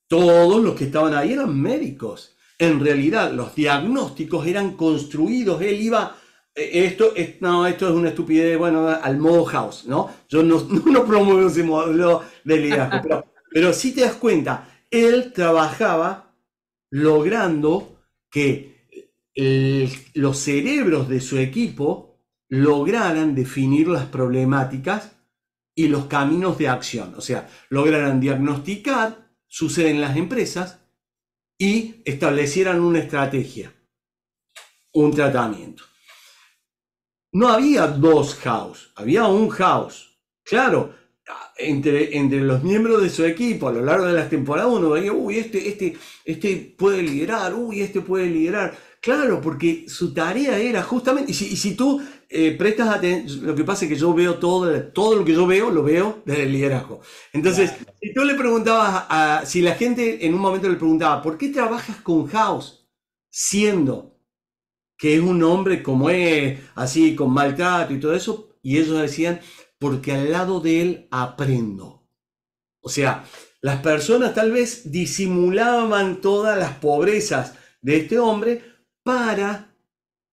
todos los que estaban ahí eran médicos. En realidad, los diagnósticos eran construidos. Él iba, eh, esto, es, esto es una estupidez, bueno, al modo house, ¿no? Yo no, promuevo ese modelo de liderazgo, pero, si sí te das cuenta, él trabajaba logrando que eh, los cerebros de su equipo lograran definir las problemáticas y los caminos de acción. O sea, lograran diagnosticar, suceden en las empresas, y establecieran una estrategia, un tratamiento. No había dos house, había un house. Claro, entre, entre, los miembros de su equipo a lo largo de las temporadas uno veía, uy, este, este, este puede liderar, uy, este puede liderar. Claro, porque su tarea era justamente, y si, tú eh, prestas atención, lo que pasa es que yo veo todo, todo lo que yo veo, lo veo desde el liderazgo. Entonces, si tú le preguntabas, si la gente en un momento le preguntaba, ¿por qué trabajas con House siendo que es un hombre como es, así, con maltrato y todo eso? Y ellos decían, porque al lado de él aprendo. O sea, las personas tal vez disimulaban todas las pobrezas de este hombre para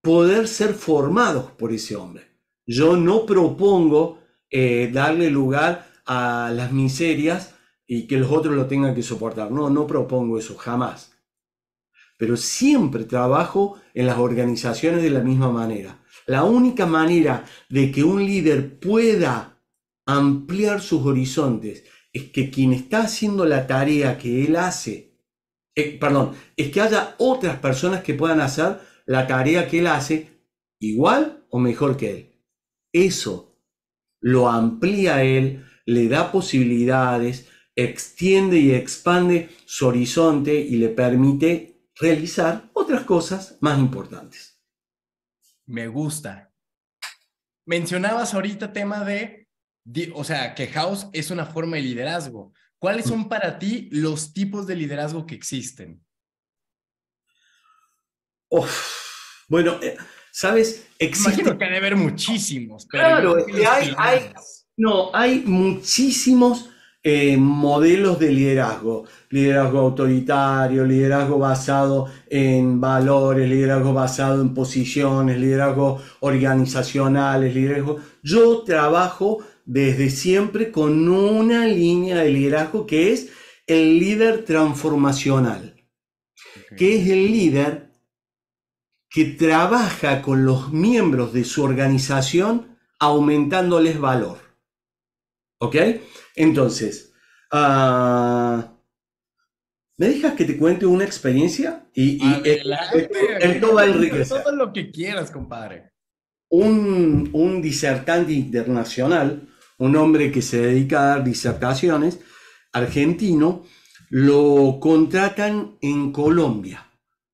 poder ser formados por ese hombre. Yo no propongo eh, darle lugar a las miserias y que los otros lo tengan que soportar. No, no propongo eso jamás. Pero siempre trabajo en las organizaciones de la misma manera. La única manera de que un líder pueda ampliar sus horizontes es que quien está haciendo la tarea que él hace eh, perdón, es que haya otras personas que puedan hacer la tarea que él hace igual o mejor que él. Eso lo amplía él, le da posibilidades, extiende y expande su horizonte y le permite realizar otras cosas más importantes. Me gusta. Mencionabas ahorita tema de, o sea, que House es una forma de liderazgo. ¿Cuáles son para ti los tipos de liderazgo que existen? bueno, eh, ¿sabes? existen Imagino que debe haber muchísimos. claro, eh, hay, no, hay muchísimos eh, modelos de liderazgo. Liderazgo autoritario, liderazgo basado en valores, liderazgo basado en posiciones, liderazgo organizacionales, liderazgo... Yo trabajo desde siempre con una línea de liderazgo que es el líder transformacional, que es el líder que trabaja con los miembros de su organización aumentándoles valor. ¿Ok? Entonces, ah, ¿me dejas que te cuente una experiencia? Y, va Todo lo que quieras, compadre. Un, un disertante internacional un hombre que se dedica a dar disertaciones, argentino, lo contratan en Colombia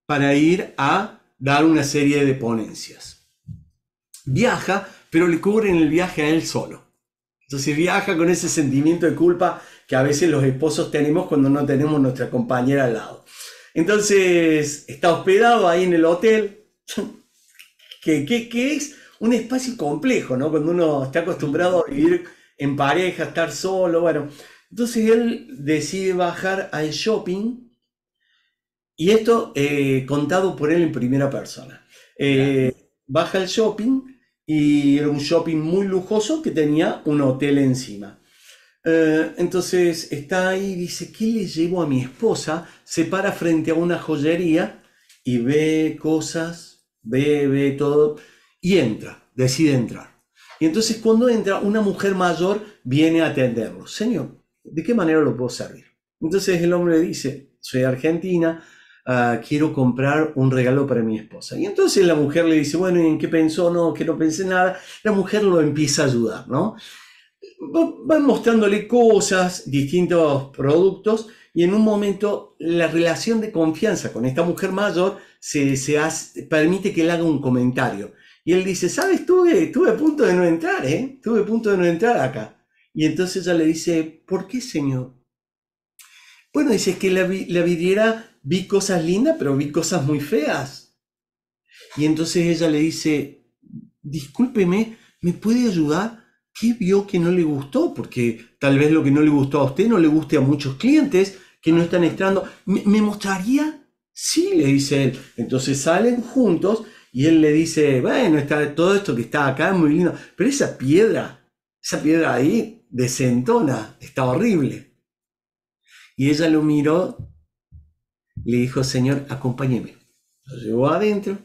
para ir a dar una serie de ponencias. Viaja, pero le cubren el viaje a él solo. Entonces viaja con ese sentimiento de culpa que a veces los esposos tenemos cuando no tenemos nuestra compañera al lado. Entonces está hospedado ahí en el hotel, ¿Qué es un espacio complejo, ¿no? Cuando uno está acostumbrado a mm. vivir en pareja, estar solo, bueno. Entonces él decide bajar al shopping y esto eh, contado por él en primera persona. Eh, baja al shopping y era un shopping muy lujoso que tenía un hotel encima. Eh, entonces está ahí y dice, ¿qué le llevo a mi esposa? Se para frente a una joyería y ve cosas, ve, ve todo y entra, decide entrar. Y entonces cuando entra, una mujer mayor viene a atenderlo. Señor, ¿de qué manera lo puedo servir? Entonces el hombre dice, soy argentina, ah, quiero comprar un regalo para mi esposa. Y entonces la mujer le dice, bueno, en qué pensó? No, que no pensé nada. La mujer lo empieza a ayudar, ¿no? Van mostrándole cosas, distintos productos, y en un momento la relación de confianza con esta mujer mayor se, se hace, permite que le haga un comentario. Y él dice, ¿sabes? Estuve, a punto de no entrar, ¿eh? Estuve a punto de no entrar acá. Y entonces ella le dice, ¿por qué, Señor? Bueno, dice, que la, la vidriera vi cosas lindas, pero vi cosas muy feas. Y entonces ella le dice, discúlpeme, ¿me puede ayudar? ¿Qué vio que no le gustó? Porque tal vez lo que no le gustó a usted no le guste a muchos clientes que no están entrando. ¿Me, me mostraría? Sí, le dice él. Entonces salen juntos y él le dice, bueno, está, todo esto que está acá es muy lindo, pero esa piedra, esa piedra ahí, de está horrible. Y ella lo miró, le dijo, Señor, acompáñeme. Lo llevó adentro,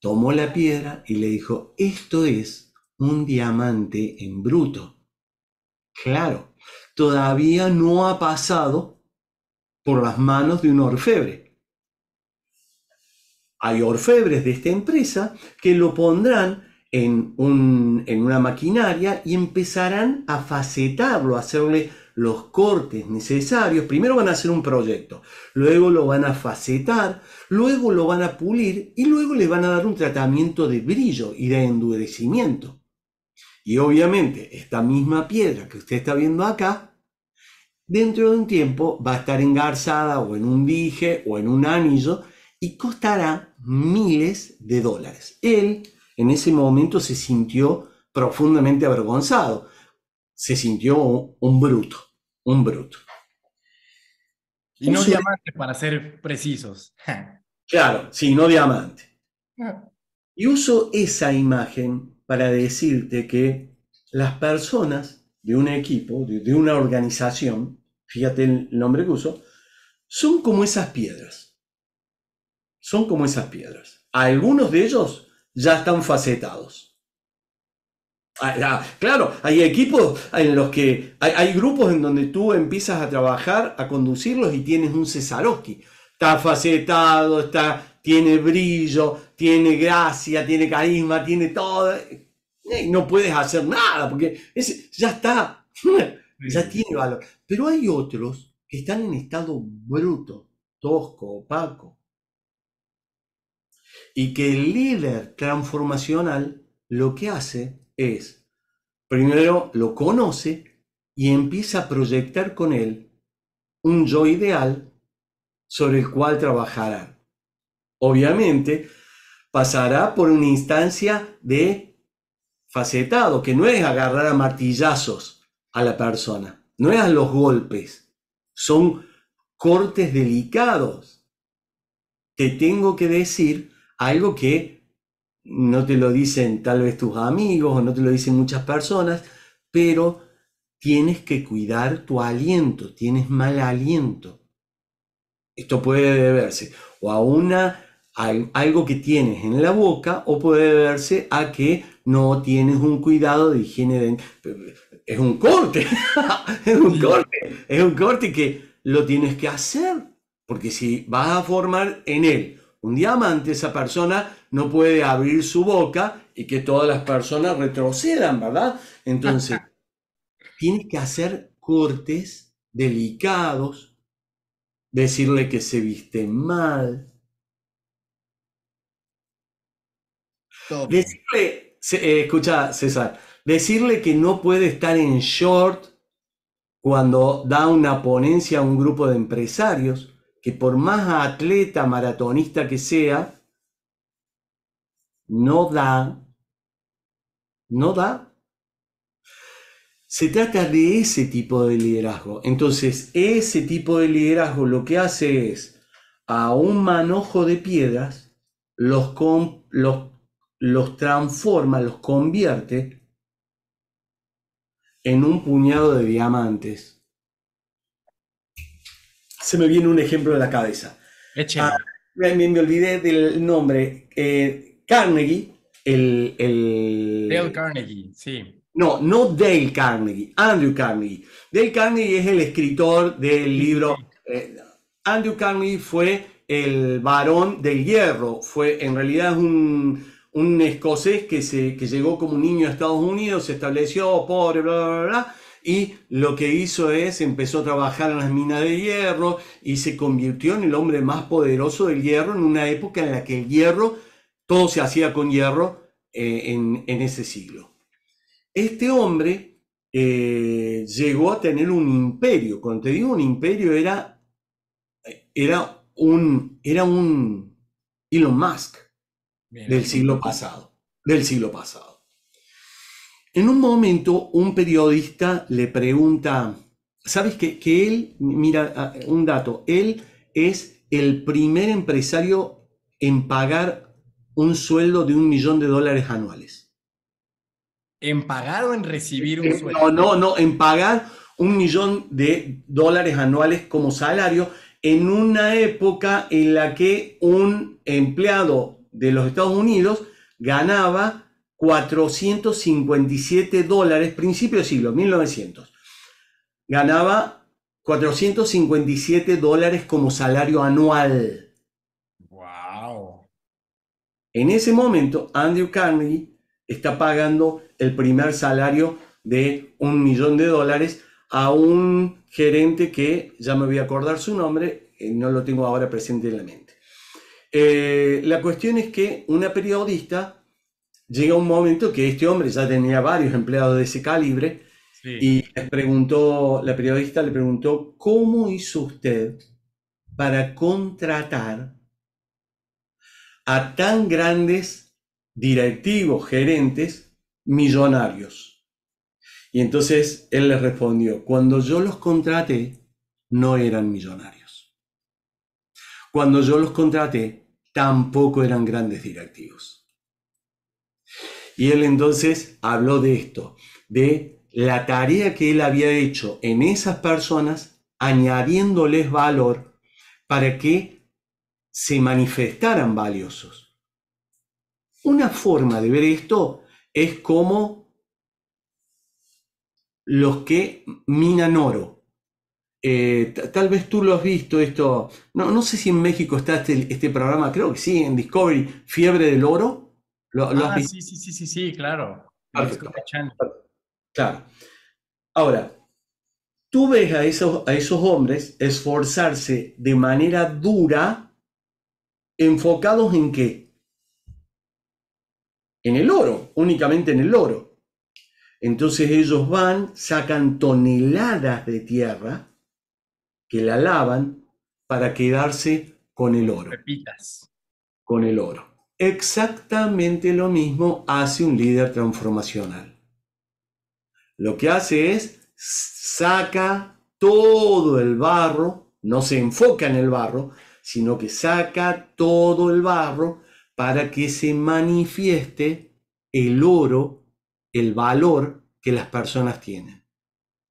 tomó la piedra y le dijo, esto es un diamante en bruto. Claro, todavía no ha pasado por las manos de un orfebre hay orfebres de esta empresa que lo pondrán en, una maquinaria y empezarán a facetarlo, a hacerle los cortes necesarios. Primero van a hacer un proyecto, luego lo van a facetar, luego lo van a pulir y luego le van a dar un tratamiento de brillo y de endurecimiento. Y obviamente esta misma piedra que usted está viendo acá, dentro de un tiempo va a estar engarzada o en un dije o en un anillo y costará miles de dólares. Él en ese momento se sintió profundamente avergonzado, se sintió un bruto, un bruto. Y no diamante, para ser precisos. claro, sí, no diamante. Y uso esa imagen para decirte que las personas de un equipo, de una organización, fíjate el nombre que uso, son como esas piedras son como esas piedras. Algunos de ellos ya están facetados. Ah, claro, hay equipos en los que hay, grupos en donde tú empiezas a trabajar, a conducirlos y tienes un Cesaroski. Está facetado, está, tiene brillo, tiene gracia, tiene carisma, tiene todo. No puedes hacer nada porque ya está, ya tiene valor. Pero hay otros que están en estado bruto, tosco, opaco y que el líder transformacional lo que hace es, primero lo conoce y empieza a proyectar con él un yo ideal sobre el cual trabajará. Obviamente, pasará por una instancia de facetado, que no es agarrar a martillazos a la persona, no es a los golpes, son cortes delicados. Te tengo que decir algo que no te lo dicen tal vez tus amigos o no te lo dicen muchas personas, pero tienes que cuidar tu aliento, tienes mal aliento. Esto puede deberse o a una algo que tienes en la boca o puede deberse a que no tienes un cuidado de higiene es un corte, es un corte, es un corte que lo tienes que hacer, porque si vas a formar en él un diamante, esa persona no puede abrir su boca y que todas las personas retrocedan, ¿verdad? Entonces, tiene que hacer cortes delicados, decirle que se viste mal. Decirle, eh, escucha César, decirle que no puede estar en short cuando da una ponencia a un grupo de empresarios que por más atleta maratonista que sea, no da, no da. Se trata de ese tipo de liderazgo. Entonces, ese tipo de liderazgo lo que hace es a un manojo de piedras, los, los transforma, los convierte en un puñado de diamantes se me viene un ejemplo de la cabeza. Ah, me, olvidé del nombre. Eh, Carnegie, el, el, Dale Carnegie, sí. No, no Dale Carnegie, Andrew Carnegie. Dale Carnegie es el escritor del libro. Eh, Andrew Carnegie fue el varón del hierro. Fue, en realidad un, un escocés que, se, llegó como un niño a Estados Unidos, se estableció, pobre, bla, bla, bla. bla y lo que hizo es empezó a trabajar en las minas de hierro y se convirtió en el hombre más poderoso del hierro en una época en la que el hierro, todo se hacía con hierro eh, en, ese siglo. Este hombre eh, llegó a tener un imperio. Cuando te digo un imperio era, era, un, era un Elon Musk del siglo pasado. Del siglo pasado. En un momento un periodista le pregunta, ¿sabes qué? Que él, mira ah, un dato, él es el primer empresario en pagar un sueldo de un millón de dólares anuales. ¿En pagar o en recibir un eh, sueldo? No, no, no, en pagar un millón de dólares anuales como salario en una época en la que un empleado de los Estados Unidos ganaba 457 dólares, principio de siglo, 1900. Ganaba 457 dólares como salario anual. ¡Wow! En ese momento, Andrew Carnegie está pagando el primer salario de un millón de dólares a un gerente que ya me voy a acordar su nombre, eh, no lo tengo ahora presente en la mente. Eh, la cuestión es que una periodista llega un momento que este hombre ya tenía varios empleados de ese calibre y preguntó, la periodista le preguntó, ¿cómo hizo usted para contratar a tan grandes directivos, gerentes, millonarios? Y entonces él le respondió, cuando yo los contraté, no eran millonarios. Cuando yo los contraté, tampoco eran grandes directivos. Y él entonces habló de esto, de la tarea que él había hecho en esas personas, añadiéndoles valor para que se manifestaran valiosos. Una forma de ver esto es como los que minan oro. Eh, tal vez tú lo has visto esto, no, no sé si en México está este, este programa, creo que sí, en Discovery, Fiebre del Oro ah, sí, sí, sí, sí, sí, claro. Claro. Ahora, tú ves a esos, a esos hombres esforzarse de manera dura, enfocados en qué? En el oro, únicamente en el oro. Entonces ellos van, sacan toneladas de tierra, que la lavan para quedarse con el oro. Pepitas. Con el oro. Exactamente lo mismo hace un líder transformacional. Lo que hace es saca todo el barro, no se enfoca en el barro, sino que saca todo el barro para que se manifieste el oro, el valor que las personas tienen.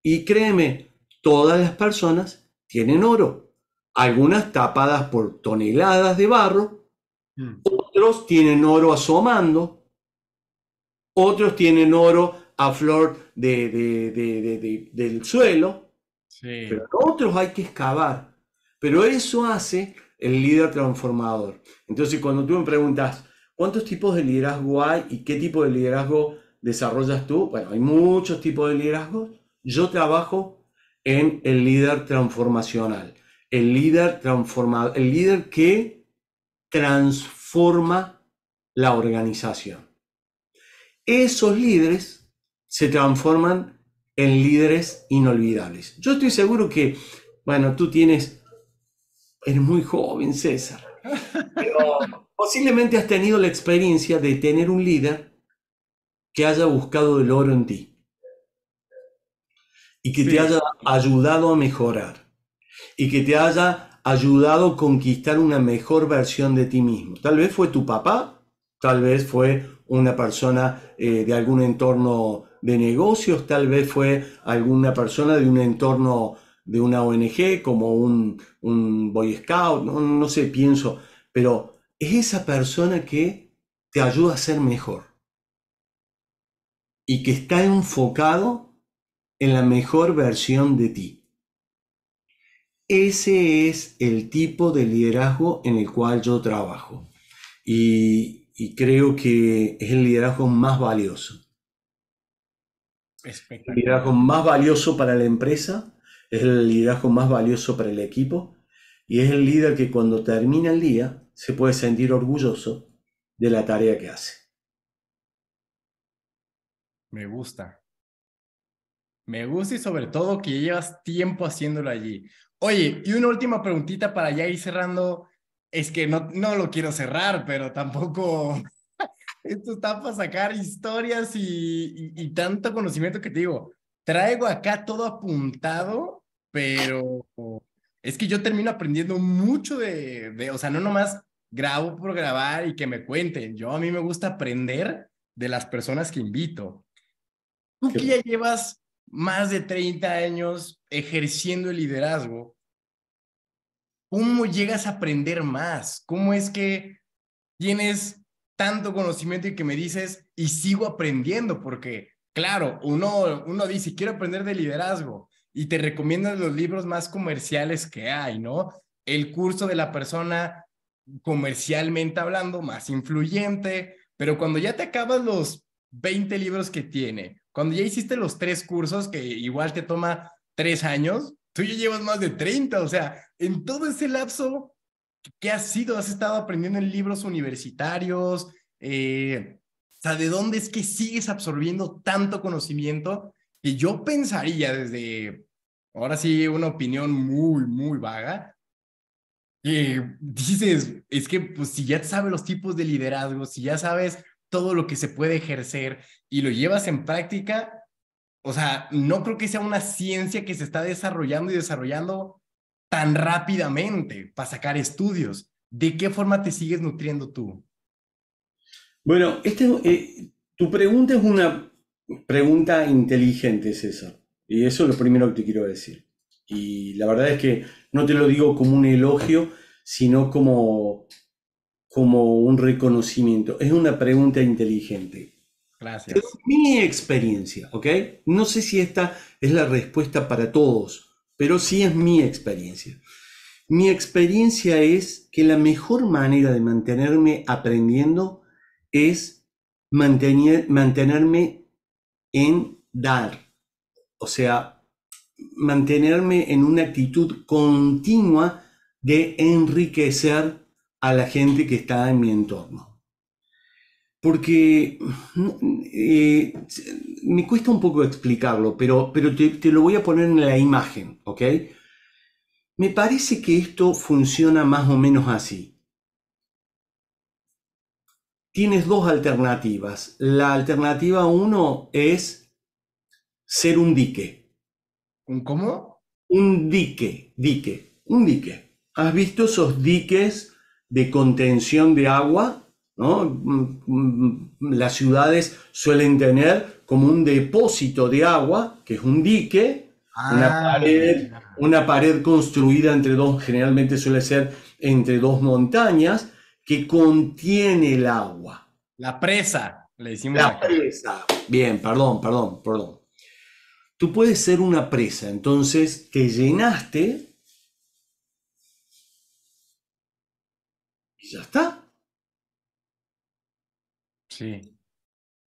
Y créeme, todas las personas tienen oro, algunas tapadas por toneladas de barro, mm. Otros tienen oro asomando, otros tienen oro a flor de, del suelo, pero otros hay que excavar. Pero eso hace el líder transformador. Entonces, cuando tú me preguntas, ¿cuántos tipos de liderazgo hay y qué tipo de liderazgo desarrollas tú? Bueno, hay muchos tipos de liderazgo. Yo trabajo en el líder transformacional, el líder transformado, el líder que transforma forma la organización. Esos líderes se transforman en líderes inolvidables. Yo estoy seguro que, bueno, tú tienes, eres muy joven, César, pero posiblemente has tenido la experiencia de tener un líder que haya buscado el oro en ti y que te haya ayudado a mejorar y que te haya ayudado a conquistar una mejor versión de ti mismo. Tal vez fue tu papá, tal vez fue una persona eh, de algún entorno de negocios, tal vez fue alguna persona de un entorno de una ONG, como un, Boy Scout, no sé, pienso, pero es esa persona que te ayuda a ser mejor y que está enfocado en la mejor versión de ti. Ese es el tipo de liderazgo en el cual yo trabajo y, creo que es el liderazgo más valioso. El liderazgo más valioso para la empresa, es el liderazgo más valioso para el equipo y es el líder que cuando termina el día se puede sentir orgulloso de la tarea que hace. Me gusta. Me gusta y sobre todo que llevas tiempo haciéndolo allí. Oye, y una última preguntita para ya ir cerrando. Es que no, no lo quiero cerrar, pero tampoco esto está para sacar historias y, y, tanto conocimiento que te digo. Traigo acá todo apuntado, pero es que yo termino aprendiendo mucho de, de, o sea, no nomás grabo por grabar y que me cuenten. Yo a mí me gusta aprender de las personas que invito. Tú que ya llevas más de 30 años ejerciendo el liderazgo, ¿cómo llegas a aprender más? ¿Cómo es que tienes tanto conocimiento y que me dices, y sigo aprendiendo? Porque, claro, uno, uno dice, quiero aprender de liderazgo y te recomiendan los libros más comerciales que hay, ¿no? El curso de la persona comercialmente hablando más influyente, pero cuando ya te acabas los 20 libros que tiene, cuando ya hiciste los tres cursos, que igual te toma tres años, tú ya llevas más de 30, o sea, en todo ese lapso, ¿qué ha sido? ¿Has estado aprendiendo en libros universitarios? Eh, o sea, ¿de dónde es que sigues absorbiendo tanto conocimiento? Que yo pensaría desde, ahora sí, una opinión muy, muy vaga, que dices, es que pues si ya sabes los tipos de liderazgo, si ya sabes todo lo que se puede ejercer y lo llevas en práctica, o sea, no creo que sea una ciencia que se está desarrollando y desarrollando tan rápidamente para sacar estudios. ¿De qué forma te sigues nutriendo tú? Bueno, este, eh, tu pregunta es una pregunta inteligente, César. Y eso es lo primero que te quiero decir. Y la verdad es que no te lo digo como un elogio, sino como como un reconocimiento. Es una pregunta inteligente. Gracias. mi experiencia, ¿ok? No sé si esta es la respuesta para todos, pero sí es mi experiencia. Mi experiencia es que la mejor manera de mantenerme aprendiendo es mantenerme en dar, o sea, mantenerme en una actitud continua de enriquecer a la gente que está en mi entorno. Porque mm, eh, me cuesta un poco explicarlo, pero, pero te, lo voy a poner en la imagen, ¿ok? Me parece que esto funciona más o menos así. Tienes dos alternativas. La alternativa uno es ser un dique. ¿Un cómo? Un dique, dique, un dique. ¿Has visto esos diques de contención de agua, mm, mm, Las ciudades suelen tener como un depósito de agua, que es un dique, ah, una, pared, construida entre dos, generalmente suele ser entre dos montañas, que contiene el agua. La presa, le decimos. La presa. Bien, perdón, perdón, perdón. Tú puedes ser una presa, entonces te llenaste ya está. Sí.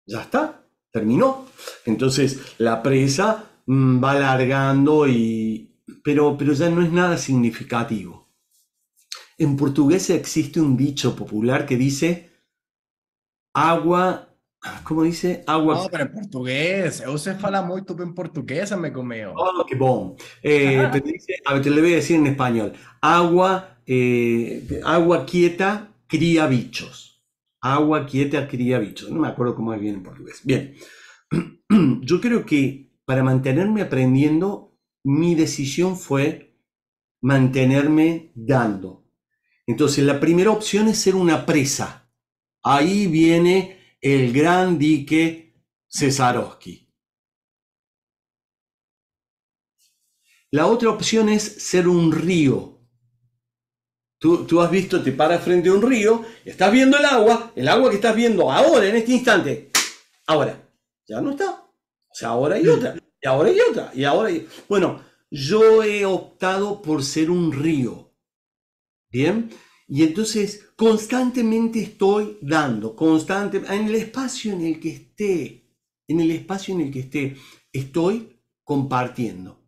Ya está, terminó. Entonces la presa mm, va alargando y... Pero, pero ya no es nada significativo. En portugués existe un dicho popular que dice agua Ah, ¿Cómo dice? Agua. No, pero en portugués. fala muy tupe en portugués, me comeo. Oh, qué bom. Eh, a ver, te le voy a decir en español. Agua, eh, agua quieta cría bichos. Agua quieta cría bichos. No me acuerdo cómo es bien en portugués. Bien. Yo creo que para mantenerme aprendiendo, mi decisión fue mantenerme dando. Entonces, la primera opción es ser una presa. Ahí viene el gran dique Cesarovsky. La otra opción es ser un río. Tú, has visto, te paras frente a un río, estás viendo el agua, el agua que estás viendo ahora, en este instante, ahora, ya no está. O sea, ahora hay mm. otra, y ahora hay otra, y ahora hay... Bueno, yo he optado por ser un río. ¿Bien? Y entonces Constantemente estoy dando, constante, en el espacio en el que esté, en el espacio en el que esté, estoy compartiendo.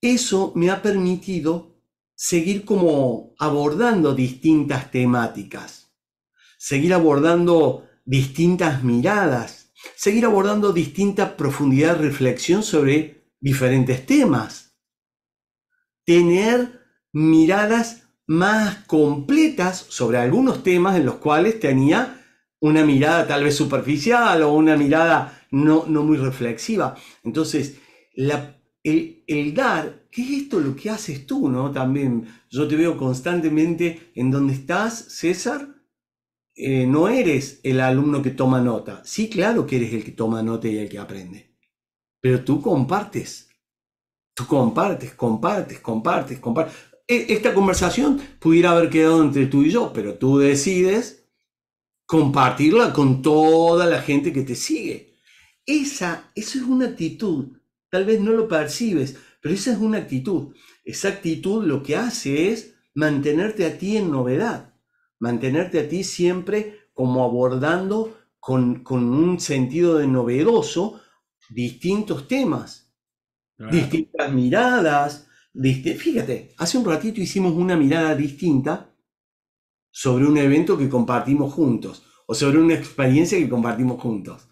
Eso me ha permitido seguir como abordando distintas temáticas, seguir abordando distintas miradas, seguir abordando distinta profundidad de reflexión sobre diferentes temas, tener miradas más completas sobre algunos temas en los cuales tenía una mirada tal vez superficial o una mirada no, no muy reflexiva. Entonces, la, el, dar, ¿qué es esto lo que haces tú, no? También yo te veo constantemente en donde estás, César, eh, no eres el alumno que toma nota. Sí, claro que eres el que toma nota y el que aprende. Pero tú compartes. Tú compartes, compartes, compartes, compartes. E-, esta conversación pudiera haber quedado entre tú y yo, pero tú decides compartirla con toda la gente que te sigue. Esa, es una actitud. Tal vez no lo percibes, pero esa es una actitud. Esa actitud lo que hace es mantenerte a ti en novedad, mantenerte a ti siempre como abordando con, un sentido de novedoso distintos temas, distintas miradas, Fíjate, hace un ratito hicimos una mirada distinta sobre un evento que compartimos juntos o sobre una experiencia que compartimos juntos.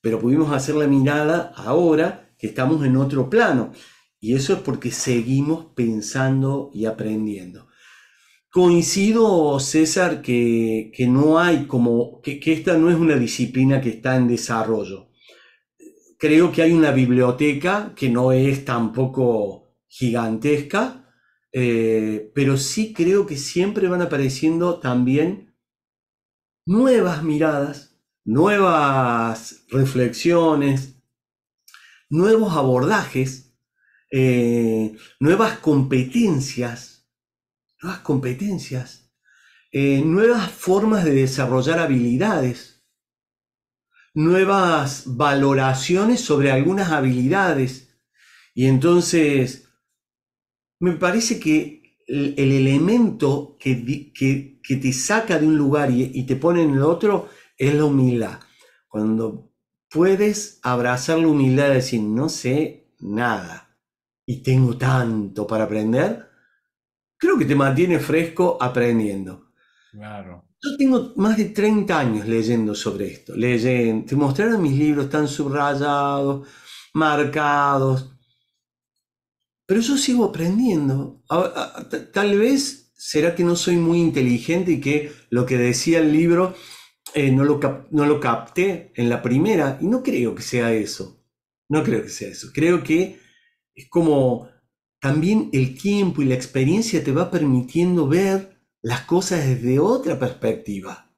Pero pudimos hacer la mirada ahora que estamos en otro plano. Y eso es porque seguimos pensando y aprendiendo. Coincido, César, que, no hay como, que esta no es una disciplina que está en desarrollo. Creo que hay una biblioteca que no es tampoco gigantesca, eh, pero sí creo que siempre van apareciendo también nuevas miradas, nuevas reflexiones, nuevos abordajes, eh, nuevas competencias, nuevas competencias, eh, nuevas formas de desarrollar habilidades, nuevas valoraciones sobre algunas habilidades. Y entonces me parece que el, elemento que, que, te saca de un lugar y, te pone en el otro es la humildad. Cuando puedes abrazar la humildad y decir, no sé nada y tengo tanto para aprender, creo que te mantiene fresco aprendiendo. Claro. Yo tengo más de 30 años leyendo sobre esto. te mostraron mis libros tan subrayados, marcados, pero yo sigo aprendiendo. Tal vez será que no soy muy inteligente y que lo que decía el libro eh, no, lo capté en la primera, y no creo que sea eso. No creo que sea eso. Creo que es como también el tiempo y la experiencia te va permitiendo ver las cosas desde otra perspectiva.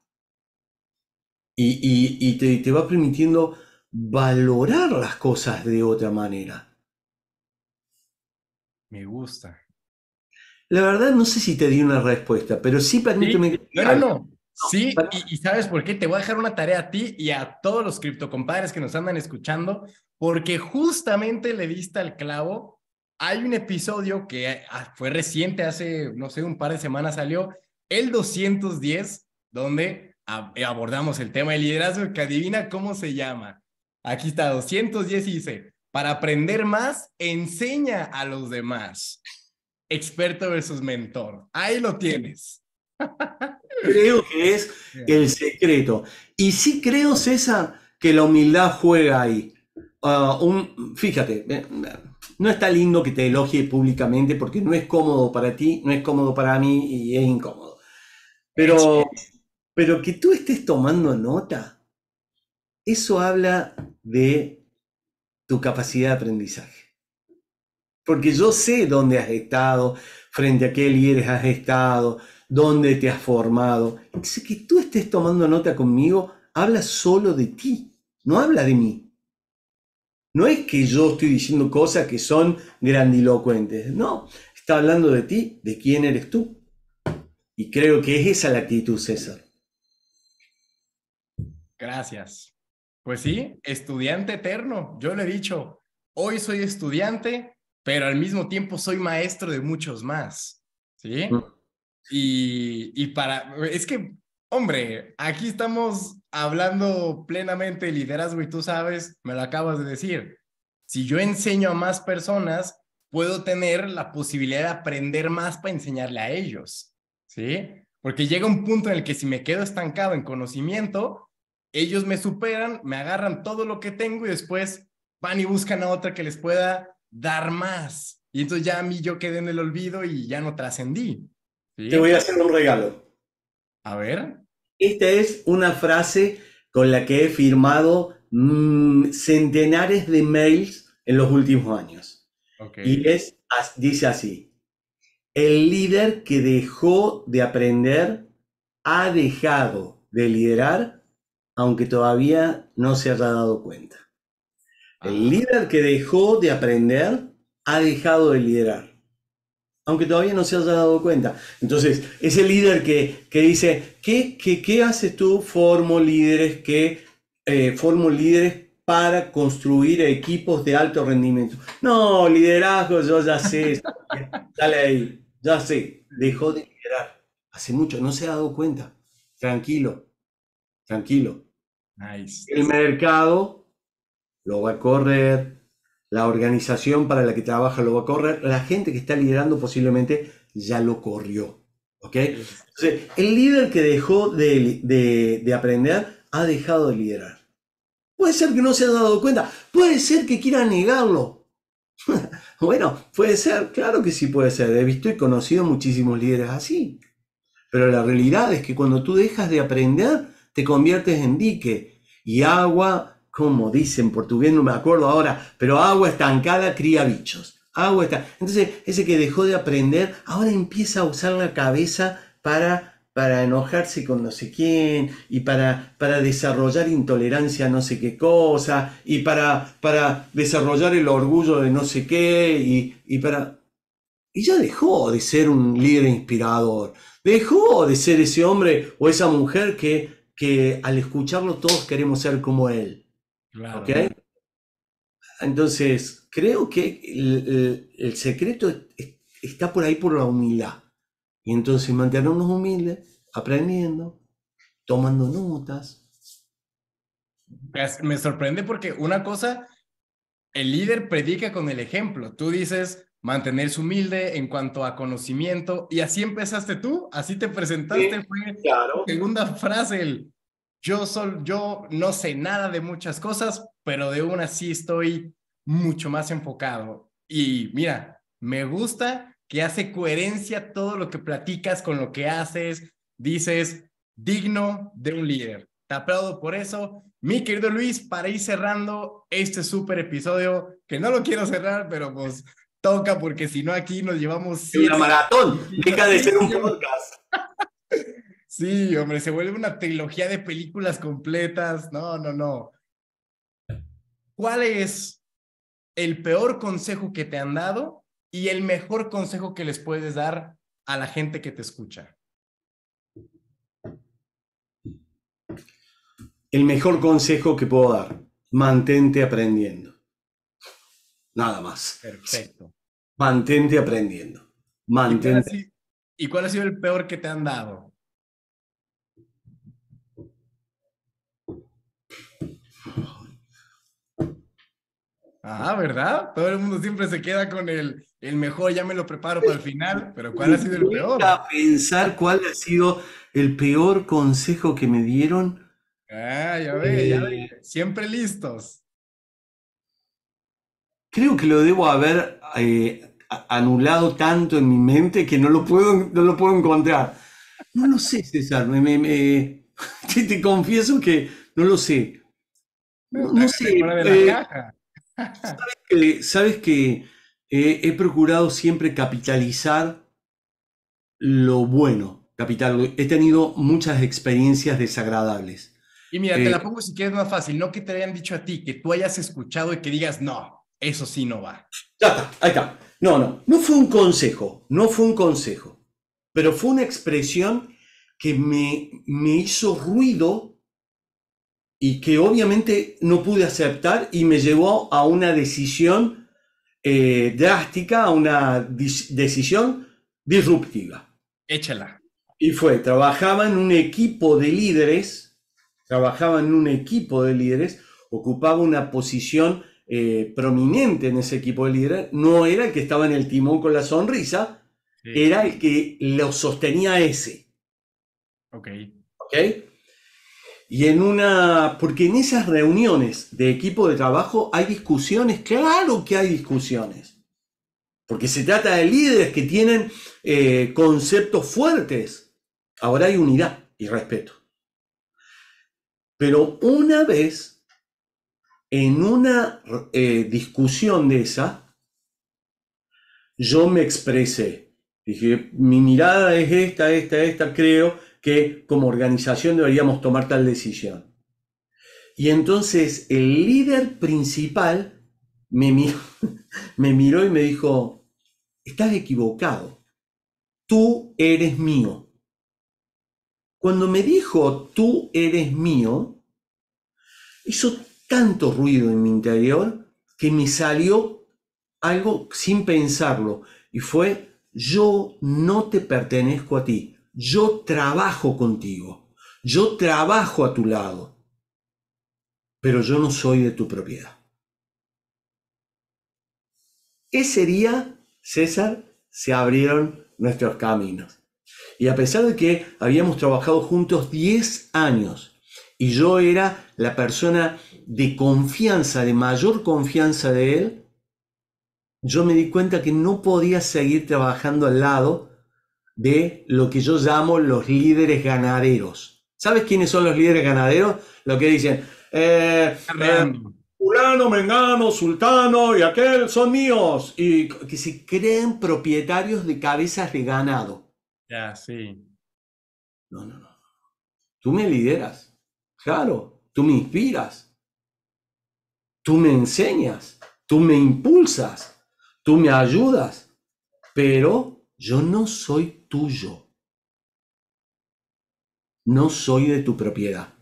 Y, te va permitiendo valorar las cosas de otra manera. Me gusta. La verdad, no sé si te di una respuesta, pero sí permíteme. Sí, no, no, Sí, y, sabes por qué? Te voy a dejar una tarea a ti y a todos los criptocompadres que nos andan escuchando, porque justamente le diste al clavo. Hay un episodio que ah, fue reciente, hace, no sé, un par de semanas salió, el 210, donde abordamos el tema del liderazgo, que adivina cómo se llama. Aquí está, 210 y dice, para aprender más, enseña a los demás. Experto versus mentor. Ahí lo tienes. Creo que es el secreto. Y sí creo, César, que la humildad juega ahí. Ah, un, fíjate, eh, no está lindo que te elogie públicamente porque no es cómodo para ti, no es cómodo para mí y es incómodo. Pero, pero que tú estés tomando nota, eso habla de tu capacidad de aprendizaje. Porque yo sé dónde has estado, frente a qué líderes has estado, dónde te has formado. que tú estés tomando nota conmigo habla solo de ti, no habla de mí. No es que yo estoy diciendo cosas que son grandilocuentes, no, está hablando de ti, de quién eres tú. Y creo que es esa la actitud, César. Gracias. Pues sí, estudiante eterno, yo le he dicho, hoy soy estudiante, pero al mismo tiempo soy maestro de muchos más, ¿sí? Mm. Y, para, es que, hombre, aquí estamos hablando plenamente de liderazgo y tú sabes, me lo acabas de decir, si yo enseño a más personas, puedo tener la posibilidad de aprender más para enseñarle a ellos, ¿sí? Porque llega un punto en el que si me quedo estancado en conocimiento, ellos me superan, me agarran todo lo que tengo y después van y buscan a otra que les pueda dar más. Y entonces ya a mí yo quedé en el olvido y ya no trascendí. Te voy a hacer un regalo. A ver. Esta es una frase con la que he firmado mm, centenares de mails en los últimos años. Y es, dice así, el líder que dejó de aprender ha dejado de liderar aunque todavía no se haya dado cuenta. El ah. líder que dejó de aprender ha dejado de liderar, aunque todavía no se haya dado cuenta. Entonces, ese líder que, dice, ¿qué, qué, haces tú? Formo líderes que eh, formo líderes para construir equipos de alto rendimiento. No, liderazgo, yo ya sé, dale ahí, ya sé, dejó de liderar. Hace mucho, no se ha dado cuenta. Tranquilo, tranquilo. El mercado lo va a correr, la organización para la que trabaja lo va a correr, la gente que está liderando posiblemente ya lo corrió. ¿Ok? el líder que dejó de, de aprender ha dejado de liderar. Puede ser que no se haya dado cuenta, puede ser que quiera negarlo. bueno, puede ser, claro que sí puede ser. He visto y conocido muchísimos líderes así. Pero la realidad es que cuando tú dejas de aprender, te conviertes en dique y agua, como dicen por tu portugués, no me acuerdo ahora, pero agua estancada cría bichos. Agua está. Entonces, ese que dejó de aprender, ahora empieza a usar la cabeza para, para enojarse con no sé quién y para, para desarrollar intolerancia a no sé qué cosa y para, para desarrollar el orgullo de no sé qué y, y para... Y ya dejó de ser un líder inspirador, dejó de ser ese hombre o esa mujer que que al escucharlo todos queremos ser como él. Claro. Entonces, creo que el, el, secreto está por ahí por la humildad. Y entonces mantenernos humildes, aprendiendo, tomando notas. Me sorprende porque una cosa, el líder predica con el ejemplo. Tú dices, mantenerse humilde en cuanto a conocimiento. Y así empezaste tú, así te presentaste, fue segunda frase, yo, soy yo no sé nada de muchas cosas, pero de una sí estoy mucho más enfocado. Y mira, me gusta que hace coherencia todo lo que platicas con lo que haces, dices, digno de un líder. Te aplaudo por eso. Mi querido Luis, para ir cerrando este súper episodio, que no lo quiero cerrar, pero pues toca, porque si no aquí nos llevamos... Una maratón, deja de ser un podcast. Sí, hombre, se vuelve una trilogía de películas completas. No, no, no. ¿Cuál es el peor consejo que te han dado y el mejor consejo que les puedes dar a la gente que te escucha? El mejor consejo que puedo dar, mantente aprendiendo. Nada más. Perfecto. Mantente aprendiendo. Mantente. ¿Y cuál, ha sido el peor que te han dado? Ah, ¿verdad? Todo el mundo siempre se queda con el, mejor, ya me lo preparo para el final, pero ¿cuál ha sido el peor? A pensar cuál ha sido el peor consejo que me dieron. Ah, ya ve, ya ve. Eh. Siempre listos. Creo que lo debo haber eh, anulado tanto en mi mente que no lo puedo, no lo puedo encontrar. No lo sé, César. Me, me, te, confieso que no lo sé. No, sé. Eh, sabes que, eh, he procurado siempre capitalizar lo bueno. Capital, he tenido muchas experiencias desagradables. Y mira, te eh, la pongo si quieres más fácil, no que te hayan dicho a ti, que tú hayas escuchado y que digas, no, eso sí no va. Ya está, ahí está. No, no, no fue un consejo, no fue un consejo, pero fue una expresión que me, hizo ruido y que obviamente no pude aceptar y me llevó a una decisión eh, drástica, a una decisión disruptiva. Échala. Y fue, trabajaba en un equipo de líderes, trabajaba en un equipo de líderes, ocupaba una posición eh, prominente en ese equipo de líderes no era el que estaba en el timón con la sonrisa, era el que lo sostenía ese. Ok. Y en una, porque en esas reuniones de equipo de trabajo hay discusiones, claro que hay discusiones, porque se trata de líderes que tienen eh, conceptos fuertes. Ahora hay unidad y respeto. Pero una vez en una eh, discusión de esa, yo me expresé. Dije, mi mirada es esta, esta, esta, creo que como organización deberíamos tomar tal decisión. Y entonces el líder principal me miró, me miró y me dijo, estás equivocado, tú eres mío. Cuando me dijo, tú eres mío, hizo tanto ruido en mi interior que me salió algo sin pensarlo y fue yo no te pertenezco a ti, yo trabajo contigo, yo trabajo a tu lado, pero yo no soy de tu propiedad. Ese día, César, se abrieron nuestros caminos. Y a pesar de que habíamos trabajado juntos 10 años y yo era la persona de confianza, de mayor confianza de él, yo me di cuenta que no podía seguir trabajando al lado de lo que yo llamo los líderes ganaderos. ¿Sabes quiénes son los líderes ganaderos? Lo que dicen, eh, eh mengano, sultano y aquel son míos. Y que se creen propietarios de cabezas de ganado. Ya, sí. No, no, no. Tú me lideras. Claro, tú me inspiras tú me enseñas, tú me impulsas, tú me ayudas, pero yo no soy tuyo. No soy de tu propiedad.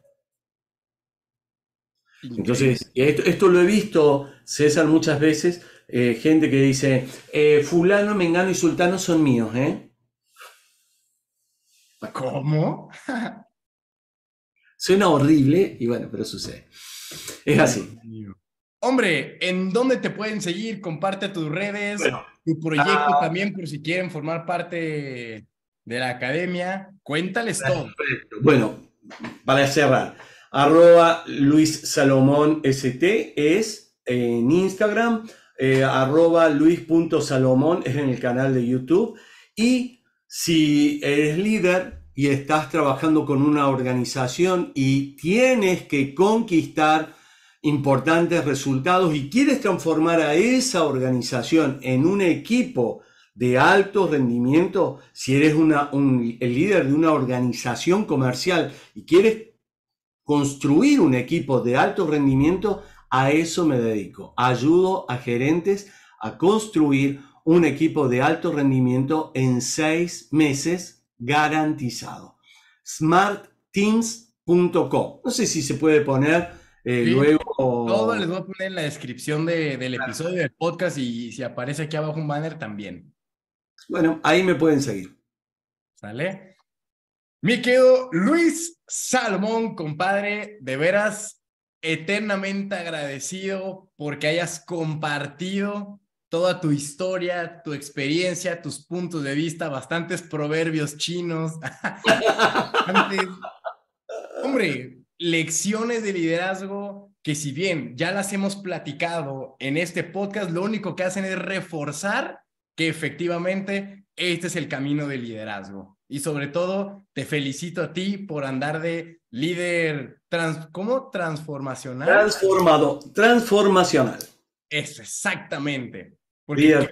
Entonces, esto, lo he visto, César, muchas veces, eh, gente que dice, eh, fulano, mengano y sultano son míos, ¿eh? ¿Cómo? Suena horrible y bueno, pero sucede. Es así. Hombre, ¿en dónde te pueden seguir? Comparte tus redes, tu proyecto ah. también, por si quieren formar parte de la academia. Cuéntales todo. Bueno, para cerrar, arroba Luis Salomón ST es en Instagram, eh, arroba luis.salomón es en el canal de YouTube. Y si eres líder y estás trabajando con una organización y tienes que conquistar importantes resultados y quieres transformar a esa organización en un equipo de alto rendimiento, si eres una, el líder de una organización comercial y quieres construir un equipo de alto rendimiento, a eso me dedico. Ayudo a gerentes a construir un equipo de alto rendimiento en seis meses garantizado. smartteams.com. No sé si se puede poner eh, luego todo les voy a poner en la descripción de, del episodio del podcast y si aparece aquí abajo un banner también. Bueno, ahí me pueden seguir. ¿Sale? Mi quedo Luis Salmón, compadre, de veras eternamente agradecido porque hayas compartido toda tu historia, tu experiencia, tus puntos de vista, bastantes proverbios chinos. hombre, lecciones de liderazgo que si bien ya las hemos platicado en este podcast, lo único que hacen es reforzar que efectivamente este es el camino del liderazgo. Y sobre todo, te felicito a ti por andar de líder, trans, ¿cómo? Transformacional. Transformado, transformacional. exactamente. líder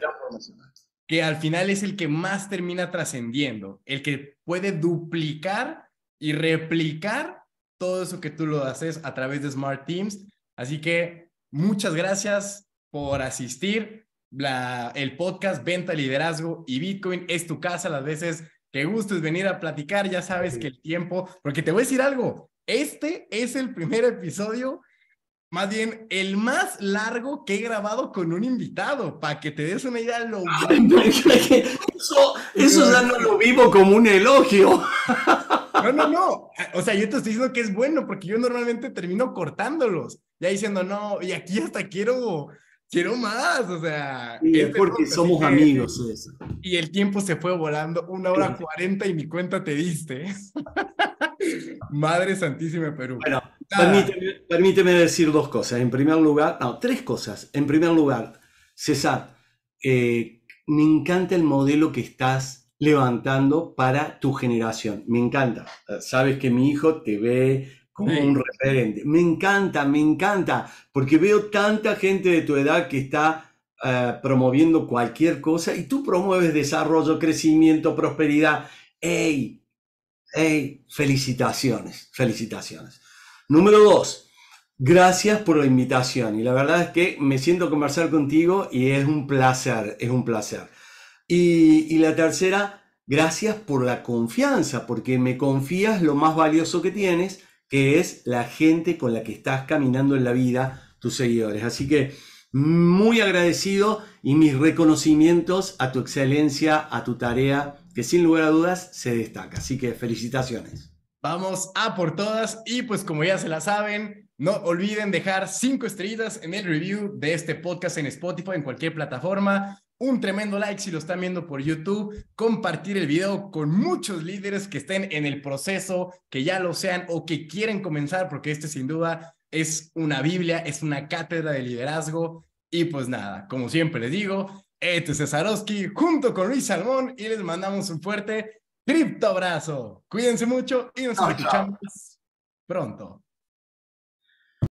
Que al final es el que más termina trascendiendo, el que puede duplicar y replicar todo eso que tú lo haces a través de Smart Teams. Así que muchas gracias por asistir. La, el podcast Venta, Liderazgo y Bitcoin es tu casa las veces que gustes venir a platicar. Ya sabes que el tiempo, porque te voy a decir algo, este es el primer episodio, más bien el más largo que he grabado con un invitado, para que te des una idea. Lo... eso, eso ya no lo vivo como un elogio. No, no, no. Ah, o sea, yo te estoy diciendo que es bueno porque yo normalmente termino cortándolos, ya diciendo, no, y aquí hasta quiero, quiero más, o sea. es este porque somos amigos. Y el tiempo se fue volando, una hora cuarenta y mi cuenta te diste. Madre Santísima Perú. Bueno, ah. permíteme, decir dos cosas. En primer lugar, no, tres cosas. En primer lugar, César, eh, me encanta el modelo que estás levantando para tu generación. Me encanta. Eh, sabes que mi hijo te ve como un referente. Me encanta, me encanta, porque veo tanta gente de tu edad que está eh, promoviendo cualquier cosa y tú promueves desarrollo, crecimiento, prosperidad. ¡Ey! ¡Ey! Felicitaciones, felicitaciones. Número dos, gracias por la invitación y la verdad es que me siento conversar contigo y es un placer, es un placer. Y, la tercera, gracias por la confianza, porque me confías lo más valioso que tienes, que es la gente con la que estás caminando en la vida, tus seguidores. Así que muy agradecido y mis reconocimientos a tu excelencia, a tu tarea, que sin lugar a dudas se destaca. Así que felicitaciones. Vamos a por todas y pues como ya se la saben, no olviden dejar cinco estrellas en el review de este podcast en Spotify, en cualquier plataforma un tremendo like si lo están viendo por YouTube, compartir el video con muchos líderes que estén en el proceso, que ya lo sean o que quieren comenzar, porque este sin duda es una Biblia, es una cátedra de liderazgo. Y pues nada, como siempre les digo, este es Cesarowski junto con Luis Salmón y les mandamos un fuerte cripto abrazo. Cuídense mucho y nos escuchamos pronto.